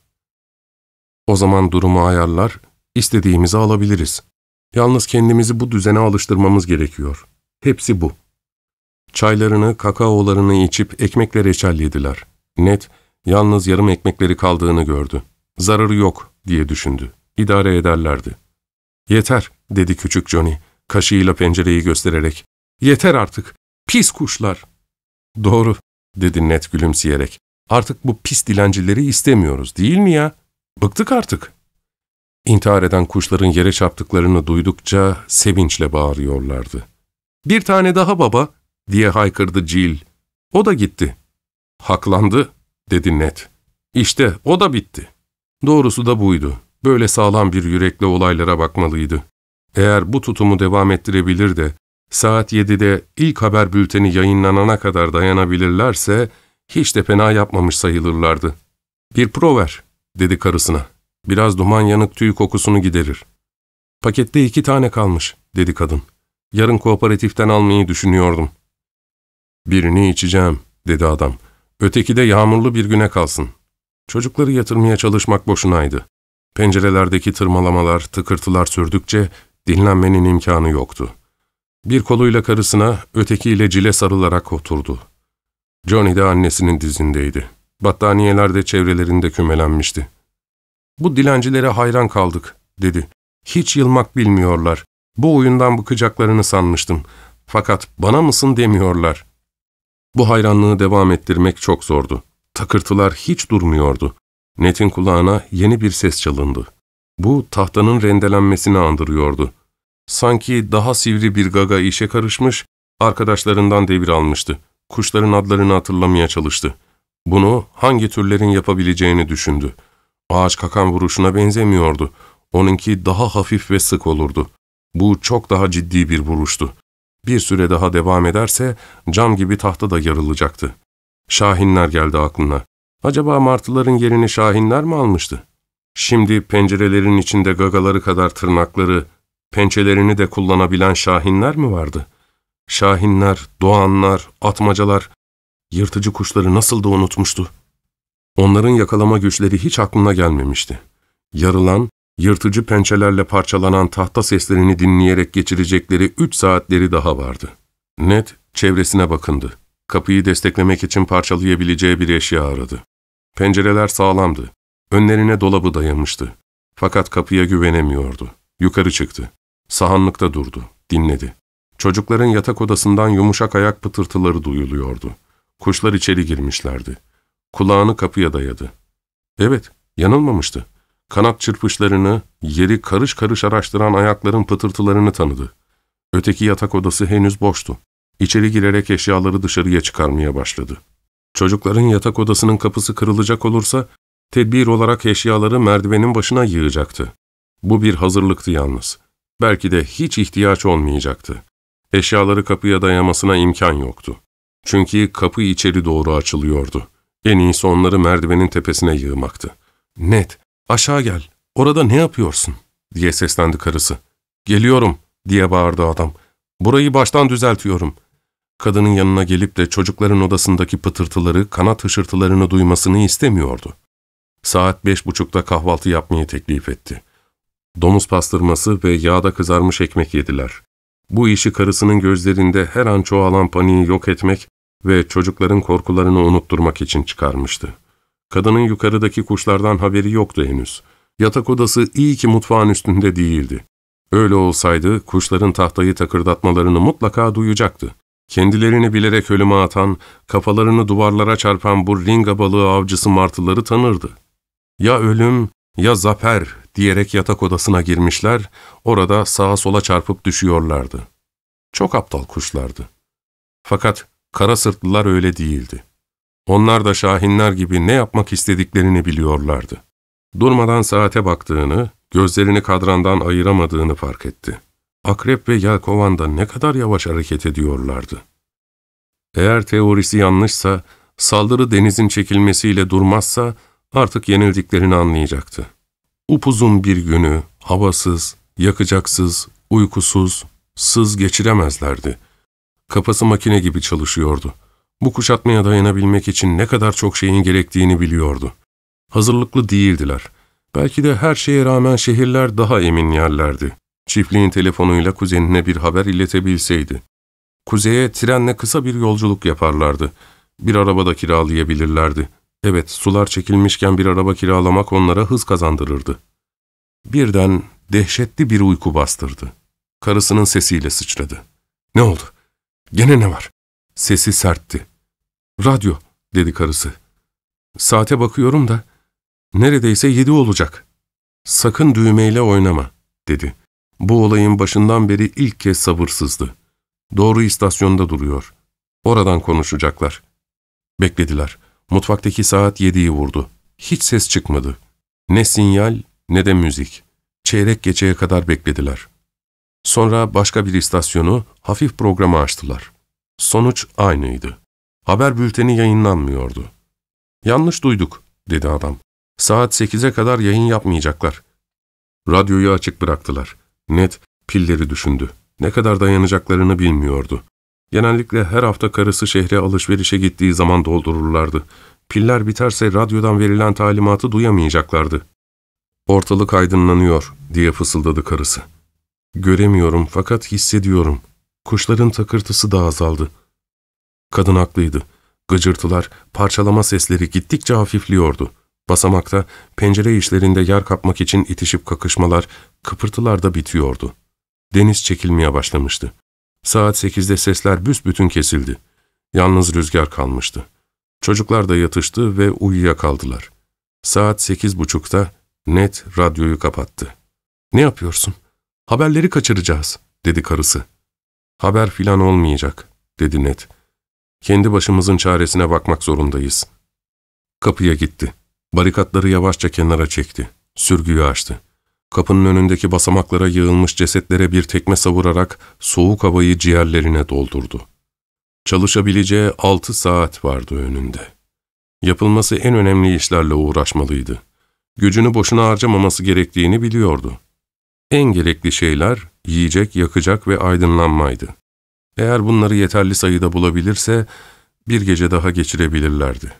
O zaman durumu ayarlar, istediğimizi alabiliriz. Yalnız kendimizi bu düzene alıştırmamız gerekiyor. Hepsi bu. Çaylarını, kakaolarını içip ekmekle reçel yediler. Net, yalnız yarım ekmekleri kaldığını gördü. Zararı yok diye düşündü. İdare ederlerdi. Yeter dedi küçük Johnny, kaşığıyla pencereyi göstererek. Yeter artık, pis kuşlar. Doğru dedi Net gülümseyerek. Artık bu pis dilencileri istemiyoruz değil mi ya? Bıktık artık. İntihar eden kuşların yere çarptıklarını duydukça sevinçle bağırıyorlardı. ''Bir tane daha baba!'' diye haykırdı Cil. ''O da gitti.'' ''Haklandı.'' dedi Ned. ''İşte o da bitti.'' Doğrusu da buydu. Böyle sağlam bir yürekle olaylara bakmalıydı. Eğer bu tutumu devam ettirebilir de saat 7'de ilk haber bülteni yayınlanana kadar dayanabilirlerse hiç de fena yapmamış sayılırlardı. ''Bir pro ver.'' dedi karısına. Biraz duman yanık tüy kokusunu giderir. Pakette iki tane kalmış, dedi kadın. Yarın kooperatiften almayı düşünüyordum. Birini içeceğim, dedi adam. Öteki de yağmurlu bir güne kalsın. Çocukları yatırmaya çalışmak boşunaydı. Pencerelerdeki tırmalamalar, tıkırtılar sürdükçe dinlenmenin imkanı yoktu. Bir koluyla karısına, ötekiyle cile sarılarak oturdu. Johnny de annesinin dizindeydi. Battaniyeler de çevrelerinde kümelenmişti. Bu dilencilere hayran kaldık, dedi. Hiç yılmak bilmiyorlar. Bu oyundan bıkacaklarını sanmıştım. Fakat bana mısın demiyorlar. Bu hayranlığı devam ettirmek çok zordu. Takırtılar hiç durmuyordu. Net'in kulağına yeni bir ses çalındı. Bu tahtanın rendelenmesini andırıyordu. Sanki daha sivri bir gaga işe karışmış, arkadaşlarından devir almıştı. Kuşların adlarını hatırlamaya çalıştı. Bunu hangi türlerin yapabileceğini düşündü. Ağaç kakan vuruşuna benzemiyordu. Onunki daha hafif ve sık olurdu. Bu çok daha ciddi bir vuruştu. Bir süre daha devam ederse cam gibi tahta da yarılacaktı. Şahinler geldi aklına. Acaba martıların yerini şahinler mi almıştı? Şimdi pencerelerin içinde gagaları kadar tırnakları, pençelerini de kullanabilen şahinler mi vardı? Şahinler, doğanlar, atmacalar, yırtıcı kuşları nasıl da unutmuştu. Onların yakalama güçleri hiç aklına gelmemişti. Yarılan, yırtıcı pençelerle parçalanan tahta seslerini dinleyerek geçirecekleri üç saatleri daha vardı. Ned çevresine bakındı. Kapıyı desteklemek için parçalayabileceği bir eşya aradı. Pencereler sağlamdı. Önlerine dolabı dayamıştı. Fakat kapıya güvenemiyordu. Yukarı çıktı. Sahanlıkta durdu. Dinledi. Çocukların yatak odasından yumuşak ayak pıtırtıları duyuluyordu. Kuşlar içeri girmişlerdi. Kulağını kapıya dayadı. Evet, yanılmamıştı. Kanat çırpışlarını, yeri karış karış araştıran ayakların pıtırtılarını tanıdı. Öteki yatak odası henüz boştu. İçeri girerek eşyaları dışarıya çıkarmaya başladı. Çocukların yatak odasının kapısı kırılacak olursa, tedbir olarak eşyaları merdivenin başına yığacaktı. Bu bir hazırlıktı yalnız. Belki de hiç ihtiyaç olmayacaktı. Eşyaları kapıya dayamasına imkan yoktu. Çünkü kapı içeri doğru açılıyordu. En iyisi onları merdivenin tepesine yığmaktı. ''Net, aşağı gel, orada ne yapıyorsun?'' diye seslendi karısı. ''Geliyorum.'' diye bağırdı adam. ''Burayı baştan düzeltiyorum.'' Kadının yanına gelip de çocukların odasındaki pıtırtıları, kanat hışırtılarını duymasını istemiyordu. Saat beş buçukta kahvaltı yapmayı teklif etti. Domuz pastırması ve yağda kızarmış ekmek yediler. Bu işi karısının gözlerinde her an çoğalan paniği yok etmek ve çocukların korkularını unutturmak için çıkarmıştı. Kadının yukarıdaki kuşlardan haberi yoktu henüz. Yatak odası iyi ki mutfağın üstünde değildi. Öyle olsaydı kuşların tahtayı takırdatmalarını mutlaka duyacaktı. Kendilerini bilerek ölüme atan, kafalarını duvarlara çarpan bu ringa balığı avcısı martıları tanırdı. Ya ölüm ya zafer diyerek yatak odasına girmişler, orada sağa sola çarpıp düşüyorlardı. Çok aptal kuşlardı. Fakat Kara sırtlılar öyle değildi. Onlar da şahinler gibi ne yapmak istediklerini biliyorlardı. Durmadan saate baktığını, gözlerini kadrandan ayıramadığını fark etti. Akrep ve Yelkovan da ne kadar yavaş hareket ediyorlardı. Eğer teorisi yanlışsa, saldırı denizin çekilmesiyle durmazsa artık yenildiklerini anlayacaktı. Upuzun bir günü havasız, yakacaksız, uykusuz, sız geçiremezlerdi. Kafası makine gibi çalışıyordu. Bu kuşatmaya dayanabilmek için ne kadar çok şeyin gerektiğini biliyordu. Hazırlıklı değildiler. Belki de her şeye rağmen şehirler daha emin yerlerdi. Çiftliğin telefonuyla kuzenine bir haber iletebilseydi. Kuzeye trenle kısa bir yolculuk yaparlardı. Bir araba da kiralayabilirlerdi. Evet, sular çekilmişken bir araba kiralamak onlara hız kazandırırdı. Birden dehşetli bir uyku bastırdı. Karısının sesiyle sıçradı. ''Ne oldu? Gene ne var? Sesi sertti. Radyo, dedi karısı. Saate bakıyorum da, neredeyse yedi olacak. Sakın düğmeyle oynama, dedi. Bu olayın başından beri ilk kez sabırsızdı. Doğru istasyonda duruyor. Oradan konuşacaklar. Beklediler. Mutfaktaki saat yediyi vurdu. Hiç ses çıkmadı. Ne sinyal ne de müzik. Çeyrek geçeye kadar beklediler.'' Sonra başka bir istasyonu hafif programa açtılar. Sonuç aynıydı. Haber bülteni yayınlanmıyordu. ''Yanlış duyduk.'' dedi adam. ''Saat 8'e kadar yayın yapmayacaklar.'' Radyoyu açık bıraktılar. Net pilleri düşündü. Ne kadar dayanacaklarını bilmiyordu. Genellikle her hafta karısı şehre alışverişe gittiği zaman doldururlardı. Piller biterse radyodan verilen talimatı duyamayacaklardı. ''Ortalık aydınlanıyor.'' diye fısıldadı karısı. Göremiyorum fakat hissediyorum. Kuşların takırtısı da azaldı. Kadın haklıydı. Gıcırtılar, parçalama sesleri gittikçe hafifliyordu. Basamakta, pencere işlerinde yer kapmak için itişip kakışmalar, kıpırtılar da bitiyordu. Deniz çekilmeye başlamıştı. Saat sekizde sesler büsbütün kesildi. Yalnız rüzgar kalmıştı. Çocuklar da yatıştı ve uyuyakaldılar. Saat sekiz buçukta net radyoyu kapattı. ''Ne yapıyorsun?'' Haberleri kaçıracağız, dedi karısı. Haber filan olmayacak, dedi Ned. Kendi başımızın çaresine bakmak zorundayız. Kapıya gitti. Barikatları yavaşça kenara çekti. Sürgüyü açtı. Kapının önündeki basamaklara yığılmış cesetlere bir tekme savurarak soğuk havayı ciğerlerine doldurdu. Çalışabileceği altı saat vardı önünde. Yapılması en önemli işlerle uğraşmalıydı. Gücünü boşuna harcamaması gerektiğini biliyordu. En gerekli şeyler yiyecek, yakacak ve aydınlanmaydı. Eğer bunları yeterli sayıda bulabilirse bir gece daha geçirebilirlerdi.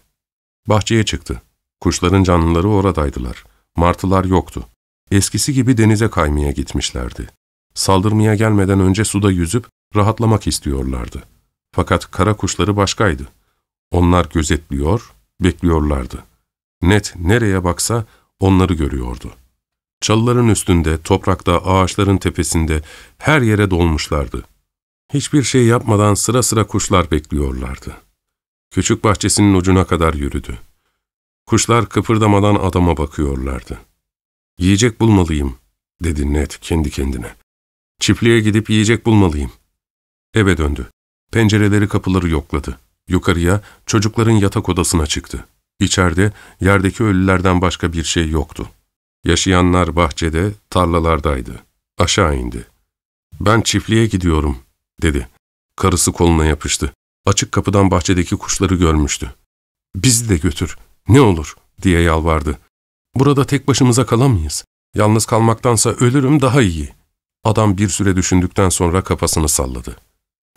Bahçeye çıktı. Kuşların canlıları oradaydılar. Martılar yoktu. Eskisi gibi denize kaymaya gitmişlerdi. Saldırmaya gelmeden önce suda yüzüp rahatlamak istiyorlardı. Fakat kara kuşları başkaydı. Onlar gözetliyor, bekliyorlardı. Net nereye baksa onları görüyordu.'' Çalıların üstünde, toprakta, ağaçların tepesinde, her yere dolmuşlardı. Hiçbir şey yapmadan sıra sıra kuşlar bekliyorlardı. Küçük bahçesinin ucuna kadar yürüdü. Kuşlar kıpırdamadan adama bakıyorlardı. ''Yiyecek bulmalıyım.'' dedi Ned kendi kendine. ''Çiftliğe gidip yiyecek bulmalıyım.'' Eve döndü. Pencereleri kapıları yokladı. Yukarıya, çocukların yatak odasına çıktı. İçeride yerdeki ölülerden başka bir şey yoktu. Yaşayanlar bahçede, tarlalardaydı. Aşağı indi. ''Ben çiftliğe gidiyorum.'' dedi. Karısı koluna yapıştı. Açık kapıdan bahçedeki kuşları görmüştü. ''Bizi de götür, ne olur.'' diye yalvardı. ''Burada tek başımıza kalamayız. Yalnız kalmaktansa ölürüm daha iyi.'' Adam bir süre düşündükten sonra kafasını salladı.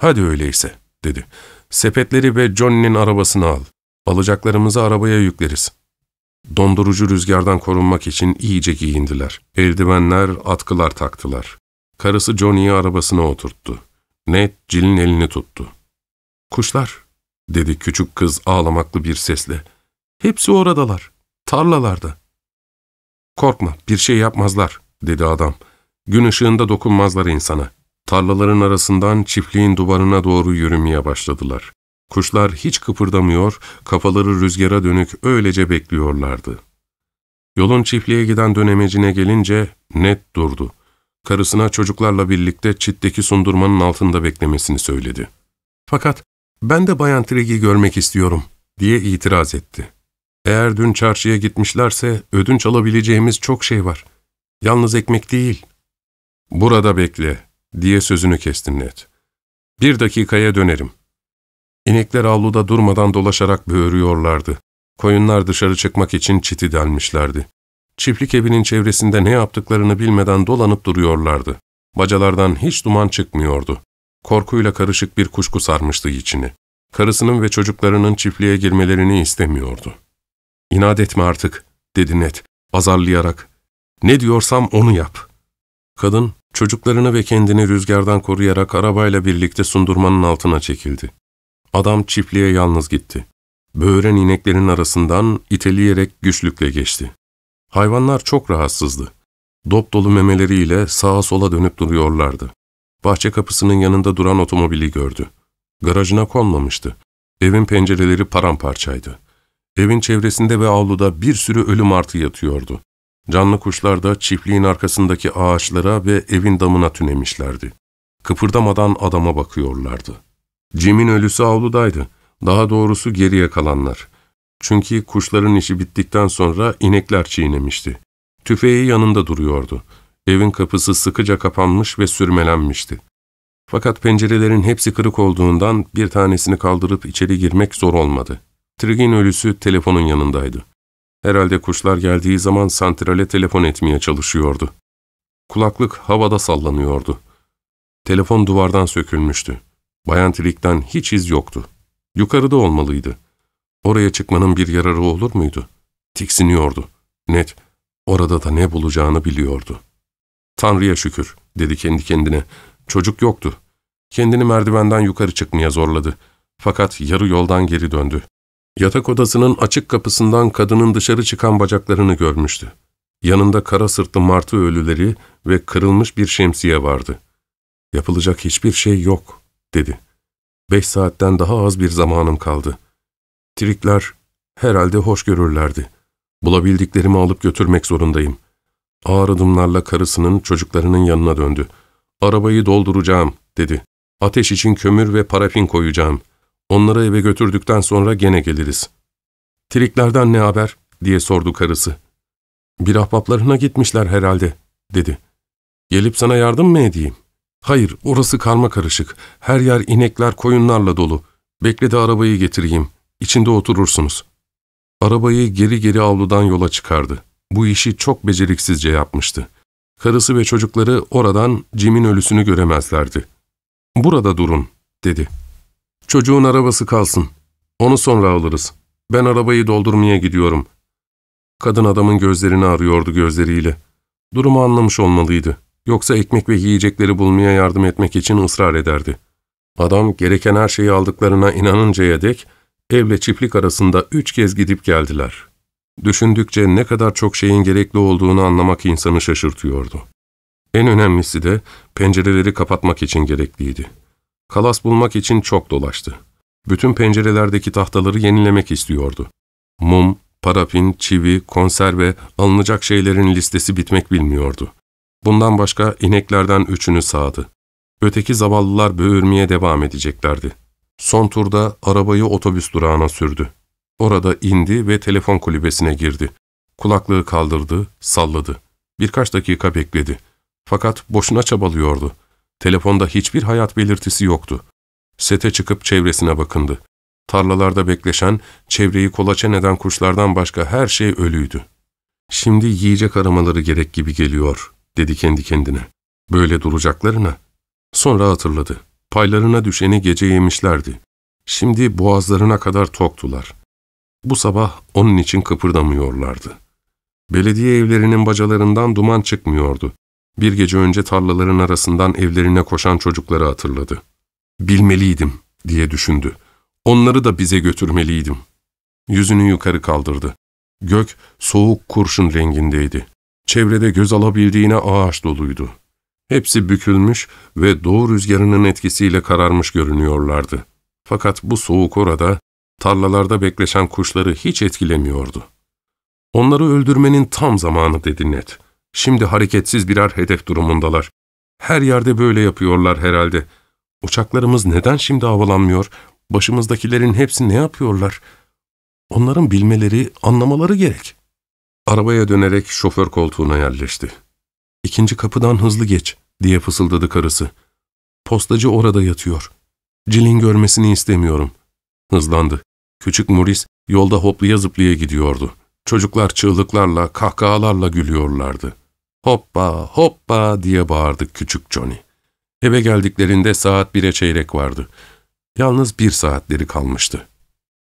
''Hadi öyleyse.'' dedi. ''Sepetleri ve Johnny'nin arabasını al. Alacaklarımızı arabaya yükleriz. Dondurucu rüzgardan korunmak için iyice giyindiler. Eldivenler, atkılar taktılar. Karısı Johnny'yi arabasına oturttu. Ned, Jill'in elini tuttu. ''Kuşlar'' dedi küçük kız ağlamaklı bir sesle. ''Hepsi oradalar, tarlalarda.'' ''Korkma, bir şey yapmazlar.'' dedi adam. ''Gün ışığında dokunmazlar insana.'' Tarlaların arasından çiftliğin duvarına doğru yürümeye başladılar. Kuşlar hiç kıpırdamıyor, kafaları rüzgara dönük öylece bekliyorlardı. Yolun çiftliğe giden dönemecine gelince net durdu. Karısına çocuklarla birlikte çitteki sundurmanın altında beklemesini söyledi. Fakat ben de Bayan Trig'i görmek istiyorum diye itiraz etti. Eğer dün çarşıya gitmişlerse ödünç alabileceğimiz çok şey var. Yalnız ekmek değil. Burada bekle diye sözünü kestin Net. Bir dakikaya dönerim. İnekler avluda durmadan dolaşarak böğürüyorlardı. Koyunlar dışarı çıkmak için çiti delmişlerdi. Çiftlik evinin çevresinde ne yaptıklarını bilmeden dolanıp duruyorlardı. Bacalardan hiç duman çıkmıyordu. Korkuyla karışık bir kuşku sarmıştı içini. Karısının ve çocuklarının çiftliğe girmelerini istemiyordu. ''İnat etme artık.'' dedi net, azarlayarak. ''Ne diyorsam onu yap.'' Kadın, çocuklarını ve kendini rüzgardan koruyarak arabayla birlikte sundurmanın altına çekildi. Adam çiftliğe yalnız gitti. Böğren ineklerin arasından iteleyerek güçlükle geçti. Hayvanlar çok rahatsızdı. Dop dolu memeleriyle sağa sola dönüp duruyorlardı. Bahçe kapısının yanında duran otomobili gördü. Garajına konmamıştı. Evin pencereleri paramparçaydı. Evin çevresinde ve avluda bir sürü ölü martı yatıyordu. Canlı kuşlar da çiftliğin arkasındaki ağaçlara ve evin damına tünemişlerdi. Kıpırdamadan adama bakıyorlardı. Jim'in ölüsü avludaydı. Daha doğrusu geriye kalanlar. Çünkü kuşların işi bittikten sonra inekler çiğnemişti. Tüfeği yanında duruyordu. Evin kapısı sıkıca kapanmış ve sürmelenmişti. Fakat pencerelerin hepsi kırık olduğundan bir tanesini kaldırıp içeri girmek zor olmadı. Trigin ölüsü telefonun yanındaydı. Herhalde kuşlar geldiği zaman santrale telefon etmeye çalışıyordu. Kulaklık havada sallanıyordu. Telefon duvardan sökülmüştü. Bayan Tilik'ten hiç iz yoktu. Yukarıda olmalıydı. Oraya çıkmanın bir yararı olur muydu? Tiksiniyordu. Net, orada da ne bulacağını biliyordu. Tanrı'ya şükür, dedi kendi kendine. Çocuk yoktu. Kendini merdivenden yukarı çıkmaya zorladı. Fakat yarı yoldan geri döndü. Yatak odasının açık kapısından kadının dışarı çıkan bacaklarını görmüştü. Yanında kara sırtlı martı ölüleri ve kırılmış bir şemsiye vardı. Yapılacak hiçbir şey yok.'' dedi. Beş saatten daha az bir zamanım kaldı. Trikler herhalde hoş görürlerdi. Bulabildiklerimi alıp götürmek zorundayım. Ağır adımlarla karısının çocuklarının yanına döndü. Arabayı dolduracağım dedi. Ateş için kömür ve parafin koyacağım. Onları eve götürdükten sonra gene geliriz. Triklerden ne haber diye sordu karısı. Bir ahbaplarına gitmişler herhalde dedi. Gelip sana yardım mı edeyim?'' Hayır, orası karma karışık. Her yer inekler koyunlarla dolu. Bekle de arabayı getireyim. İçinde oturursunuz. Arabayı geri geri avludan yola çıkardı. Bu işi çok beceriksizce yapmıştı. Karısı ve çocukları oradan Jim'in ölüsünü göremezlerdi. ''Burada durun.'' dedi. ''Çocuğun arabası kalsın. Onu sonra alırız. Ben arabayı doldurmaya gidiyorum.'' Kadın adamın gözlerini arıyordu gözleriyle. Durumu anlamış olmalıydı. Yoksa ekmek ve yiyecekleri bulmaya yardım etmek için ısrar ederdi. Adam gereken her şeyi aldıklarına inanıncaya dek evle çiftlik arasında üç kez gidip geldiler. Düşündükçe ne kadar çok şeyin gerekli olduğunu anlamak insanı şaşırtıyordu. En önemlisi de pencereleri kapatmak için gerekliydi. Kalas bulmak için çok dolaştı. Bütün pencerelerdeki tahtaları yenilemek istiyordu. Mum, parafin, çivi, konserve, alınacak şeylerin listesi bitmek bilmiyordu. Bundan başka ineklerden üçünü sağdı. Öteki zavallılar böğürmeye devam edeceklerdi. Son turda arabayı otobüs durağına sürdü. Orada indi ve telefon kulübesine girdi. Kulaklığı kaldırdı, salladı. Birkaç dakika bekledi. Fakat boşuna çabalıyordu. Telefonda hiçbir hayat belirtisi yoktu. Sete çıkıp çevresine bakındı. Tarlalarda bekleşen, çevreyi kolaçan eden kuşlardan başka her şey ölüydü. Şimdi yiyecek aramaları gerek gibi geliyor dedi kendi kendine. Böyle duracaklarına. Sonra hatırladı. Paylarına düşeni gece yemişlerdi. Şimdi boğazlarına kadar toktular. Bu sabah onun için kıpırdamıyorlardı. Belediye evlerinin bacalarından duman çıkmıyordu. Bir gece önce tarlaların arasından evlerine koşan çocukları hatırladı. Bilmeliydim diye düşündü. Onları da bize götürmeliydim. Yüzünü yukarı kaldırdı. Gök soğuk kurşun rengindeydi çevrede göz alabildiğine ağaç doluydu. Hepsi bükülmüş ve doğu rüzgarının etkisiyle kararmış görünüyorlardı. Fakat bu soğuk orada, tarlalarda bekleşen kuşları hiç etkilemiyordu. Onları öldürmenin tam zamanı dedi Ned. Şimdi hareketsiz birer hedef durumundalar. Her yerde böyle yapıyorlar herhalde. Uçaklarımız neden şimdi havalanmıyor? Başımızdakilerin hepsi ne yapıyorlar? Onların bilmeleri, anlamaları gerek. Arabaya dönerek şoför koltuğuna yerleşti. İkinci kapıdan hızlı geç diye fısıldadı karısı. Postacı orada yatıyor. Cilin görmesini istemiyorum. Hızlandı. Küçük Muris yolda hoplaya zıplaya gidiyordu. Çocuklar çığlıklarla, kahkahalarla gülüyorlardı. Hoppa, hoppa diye bağırdık küçük Johnny. Eve geldiklerinde saat bire çeyrek vardı. Yalnız bir saatleri kalmıştı.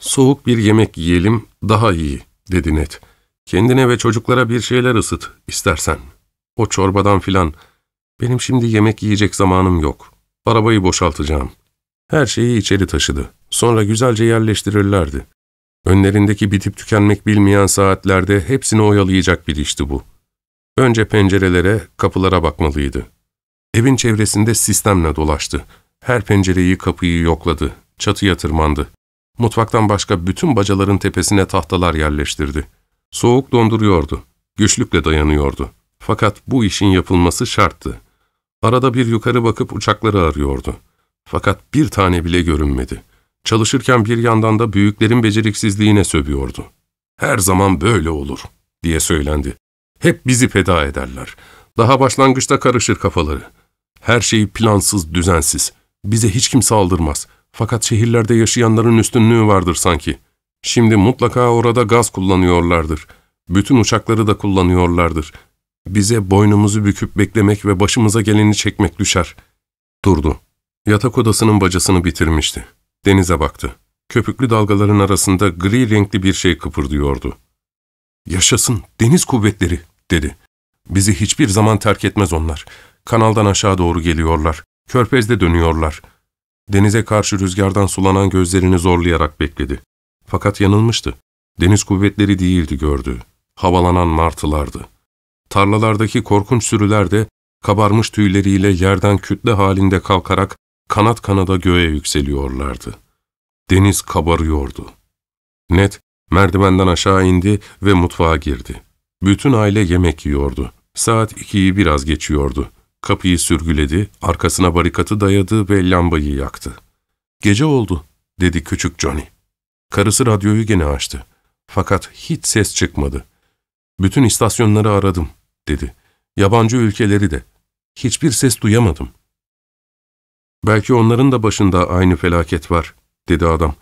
Soğuk bir yemek yiyelim, daha iyi, dedi Ned. Kendine ve çocuklara bir şeyler ısıt istersen. O çorbadan filan. Benim şimdi yemek yiyecek zamanım yok. Arabayı boşaltacağım. Her şeyi içeri taşıdı. Sonra güzelce yerleştirirlerdi. Önlerindeki bitip tükenmek bilmeyen saatlerde hepsini oyalayacak bir işti bu. Önce pencerelere, kapılara bakmalıydı. Evin çevresinde sistemle dolaştı. Her pencereyi, kapıyı yokladı. Çatıya tırmandı. Mutfaktan başka bütün bacaların tepesine tahtalar yerleştirdi.'' Soğuk donduruyordu. Güçlükle dayanıyordu. Fakat bu işin yapılması şarttı. Arada bir yukarı bakıp uçakları arıyordu. Fakat bir tane bile görünmedi. Çalışırken bir yandan da büyüklerin beceriksizliğine sövüyordu. Her zaman böyle olur diye söylendi. Hep bizi feda ederler. Daha başlangıçta karışır kafaları. Her şeyi plansız, düzensiz. Bize hiç kimse aldırmaz. Fakat şehirlerde yaşayanların üstünlüğü vardır sanki. Şimdi mutlaka orada gaz kullanıyorlardır. Bütün uçakları da kullanıyorlardır. Bize boynumuzu büküp beklemek ve başımıza geleni çekmek düşer. Durdu. Yatak odasının bacasını bitirmişti. Denize baktı. Köpüklü dalgaların arasında gri renkli bir şey kıpırdıyordu. ''Yaşasın, deniz kuvvetleri!'' dedi. ''Bizi hiçbir zaman terk etmez onlar. Kanaldan aşağı doğru geliyorlar. Körfez'de dönüyorlar.'' Denize karşı rüzgardan sulanan gözlerini zorlayarak bekledi. Fakat yanılmıştı. Deniz kuvvetleri değildi gördü. Havalanan martılardı. Tarlalardaki korkunç sürüler de kabarmış tüyleriyle yerden kütle halinde kalkarak kanat kanada göğe yükseliyorlardı. Deniz kabarıyordu. Net merdivenden aşağı indi ve mutfağa girdi. Bütün aile yemek yiyordu. Saat ikiyi biraz geçiyordu. Kapıyı sürgüledi, arkasına barikatı dayadı ve lambayı yaktı. ''Gece oldu.'' dedi küçük Johnny. Karısı radyoyu gene açtı. Fakat hiç ses çıkmadı. Bütün istasyonları aradım, dedi. Yabancı ülkeleri de. Hiçbir ses duyamadım. Belki onların da başında aynı felaket var, dedi adam.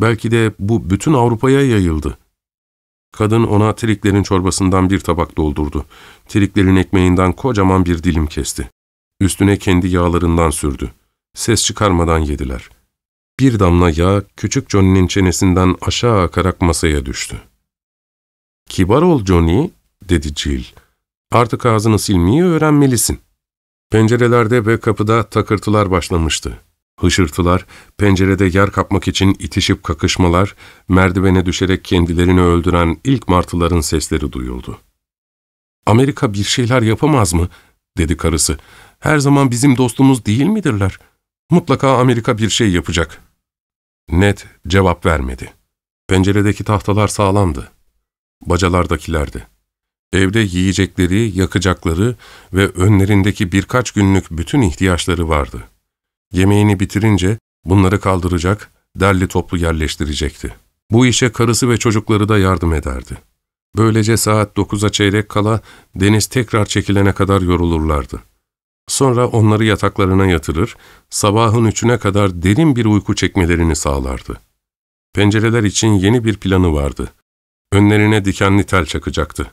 Belki de bu bütün Avrupa'ya yayıldı. Kadın ona triklerin çorbasından bir tabak doldurdu. Triklerin ekmeğinden kocaman bir dilim kesti. Üstüne kendi yağlarından sürdü. Ses çıkarmadan yediler. Bir damla yağ küçük Johnny'nin çenesinden aşağı akarak masaya düştü. ''Kibar ol Johnny'' dedi Jill. ''Artık ağzını silmeyi öğrenmelisin.'' Pencerelerde ve kapıda takırtılar başlamıştı. Hışırtılar, pencerede yer kapmak için itişip kakışmalar, merdivene düşerek kendilerini öldüren ilk martıların sesleri duyuldu. ''Amerika bir şeyler yapamaz mı?'' dedi karısı. ''Her zaman bizim dostumuz değil midirler?'' Mutlaka Amerika bir şey yapacak. Ned cevap vermedi. Penceredeki tahtalar sağlamdı. Bacalardakilerdi. Evde yiyecekleri, yakacakları ve önlerindeki birkaç günlük bütün ihtiyaçları vardı. Yemeğini bitirince bunları kaldıracak, derli toplu yerleştirecekti. Bu işe karısı ve çocukları da yardım ederdi. Böylece saat dokuza çeyrek kala deniz tekrar çekilene kadar yorulurlardı. Sonra onları yataklarına yatırır, sabahın üçüne kadar derin bir uyku çekmelerini sağlardı. Pencereler için yeni bir planı vardı. Önlerine dikenli tel çakacaktı.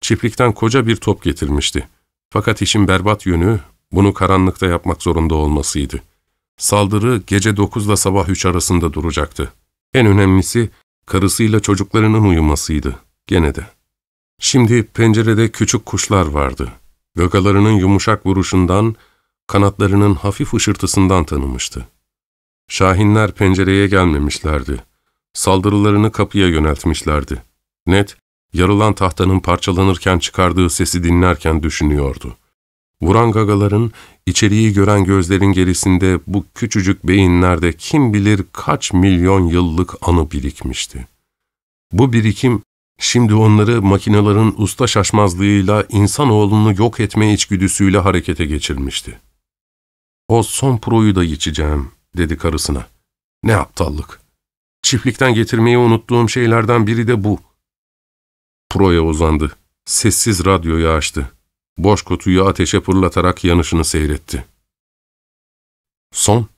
Çiftlikten koca bir top getirmişti. Fakat işin berbat yönü bunu karanlıkta yapmak zorunda olmasıydı. Saldırı gece dokuzla sabah üç arasında duracaktı. En önemlisi karısıyla çocuklarının uyumasıydı gene de. Şimdi pencerede küçük kuşlar vardı. Gagalarının yumuşak vuruşundan, kanatlarının hafif ışırtısından tanımıştı. Şahinler pencereye gelmemişlerdi. Saldırılarını kapıya yöneltmişlerdi. Net, yarılan tahtanın parçalanırken çıkardığı sesi dinlerken düşünüyordu. Vuran gagaların, içeriği gören gözlerin gerisinde bu küçücük beyinlerde kim bilir kaç milyon yıllık anı birikmişti. Bu birikim Şimdi onları makinelerin usta şaşmazlığıyla insanoğlunu yok etme içgüdüsüyle harekete geçirmişti. O son proyu da içeceğim, dedi karısına. Ne aptallık. Çiftlikten getirmeyi unuttuğum şeylerden biri de bu. Proya uzandı. Sessiz radyoyu açtı. Boş kutuyu ateşe fırlatarak yanışını seyretti. Son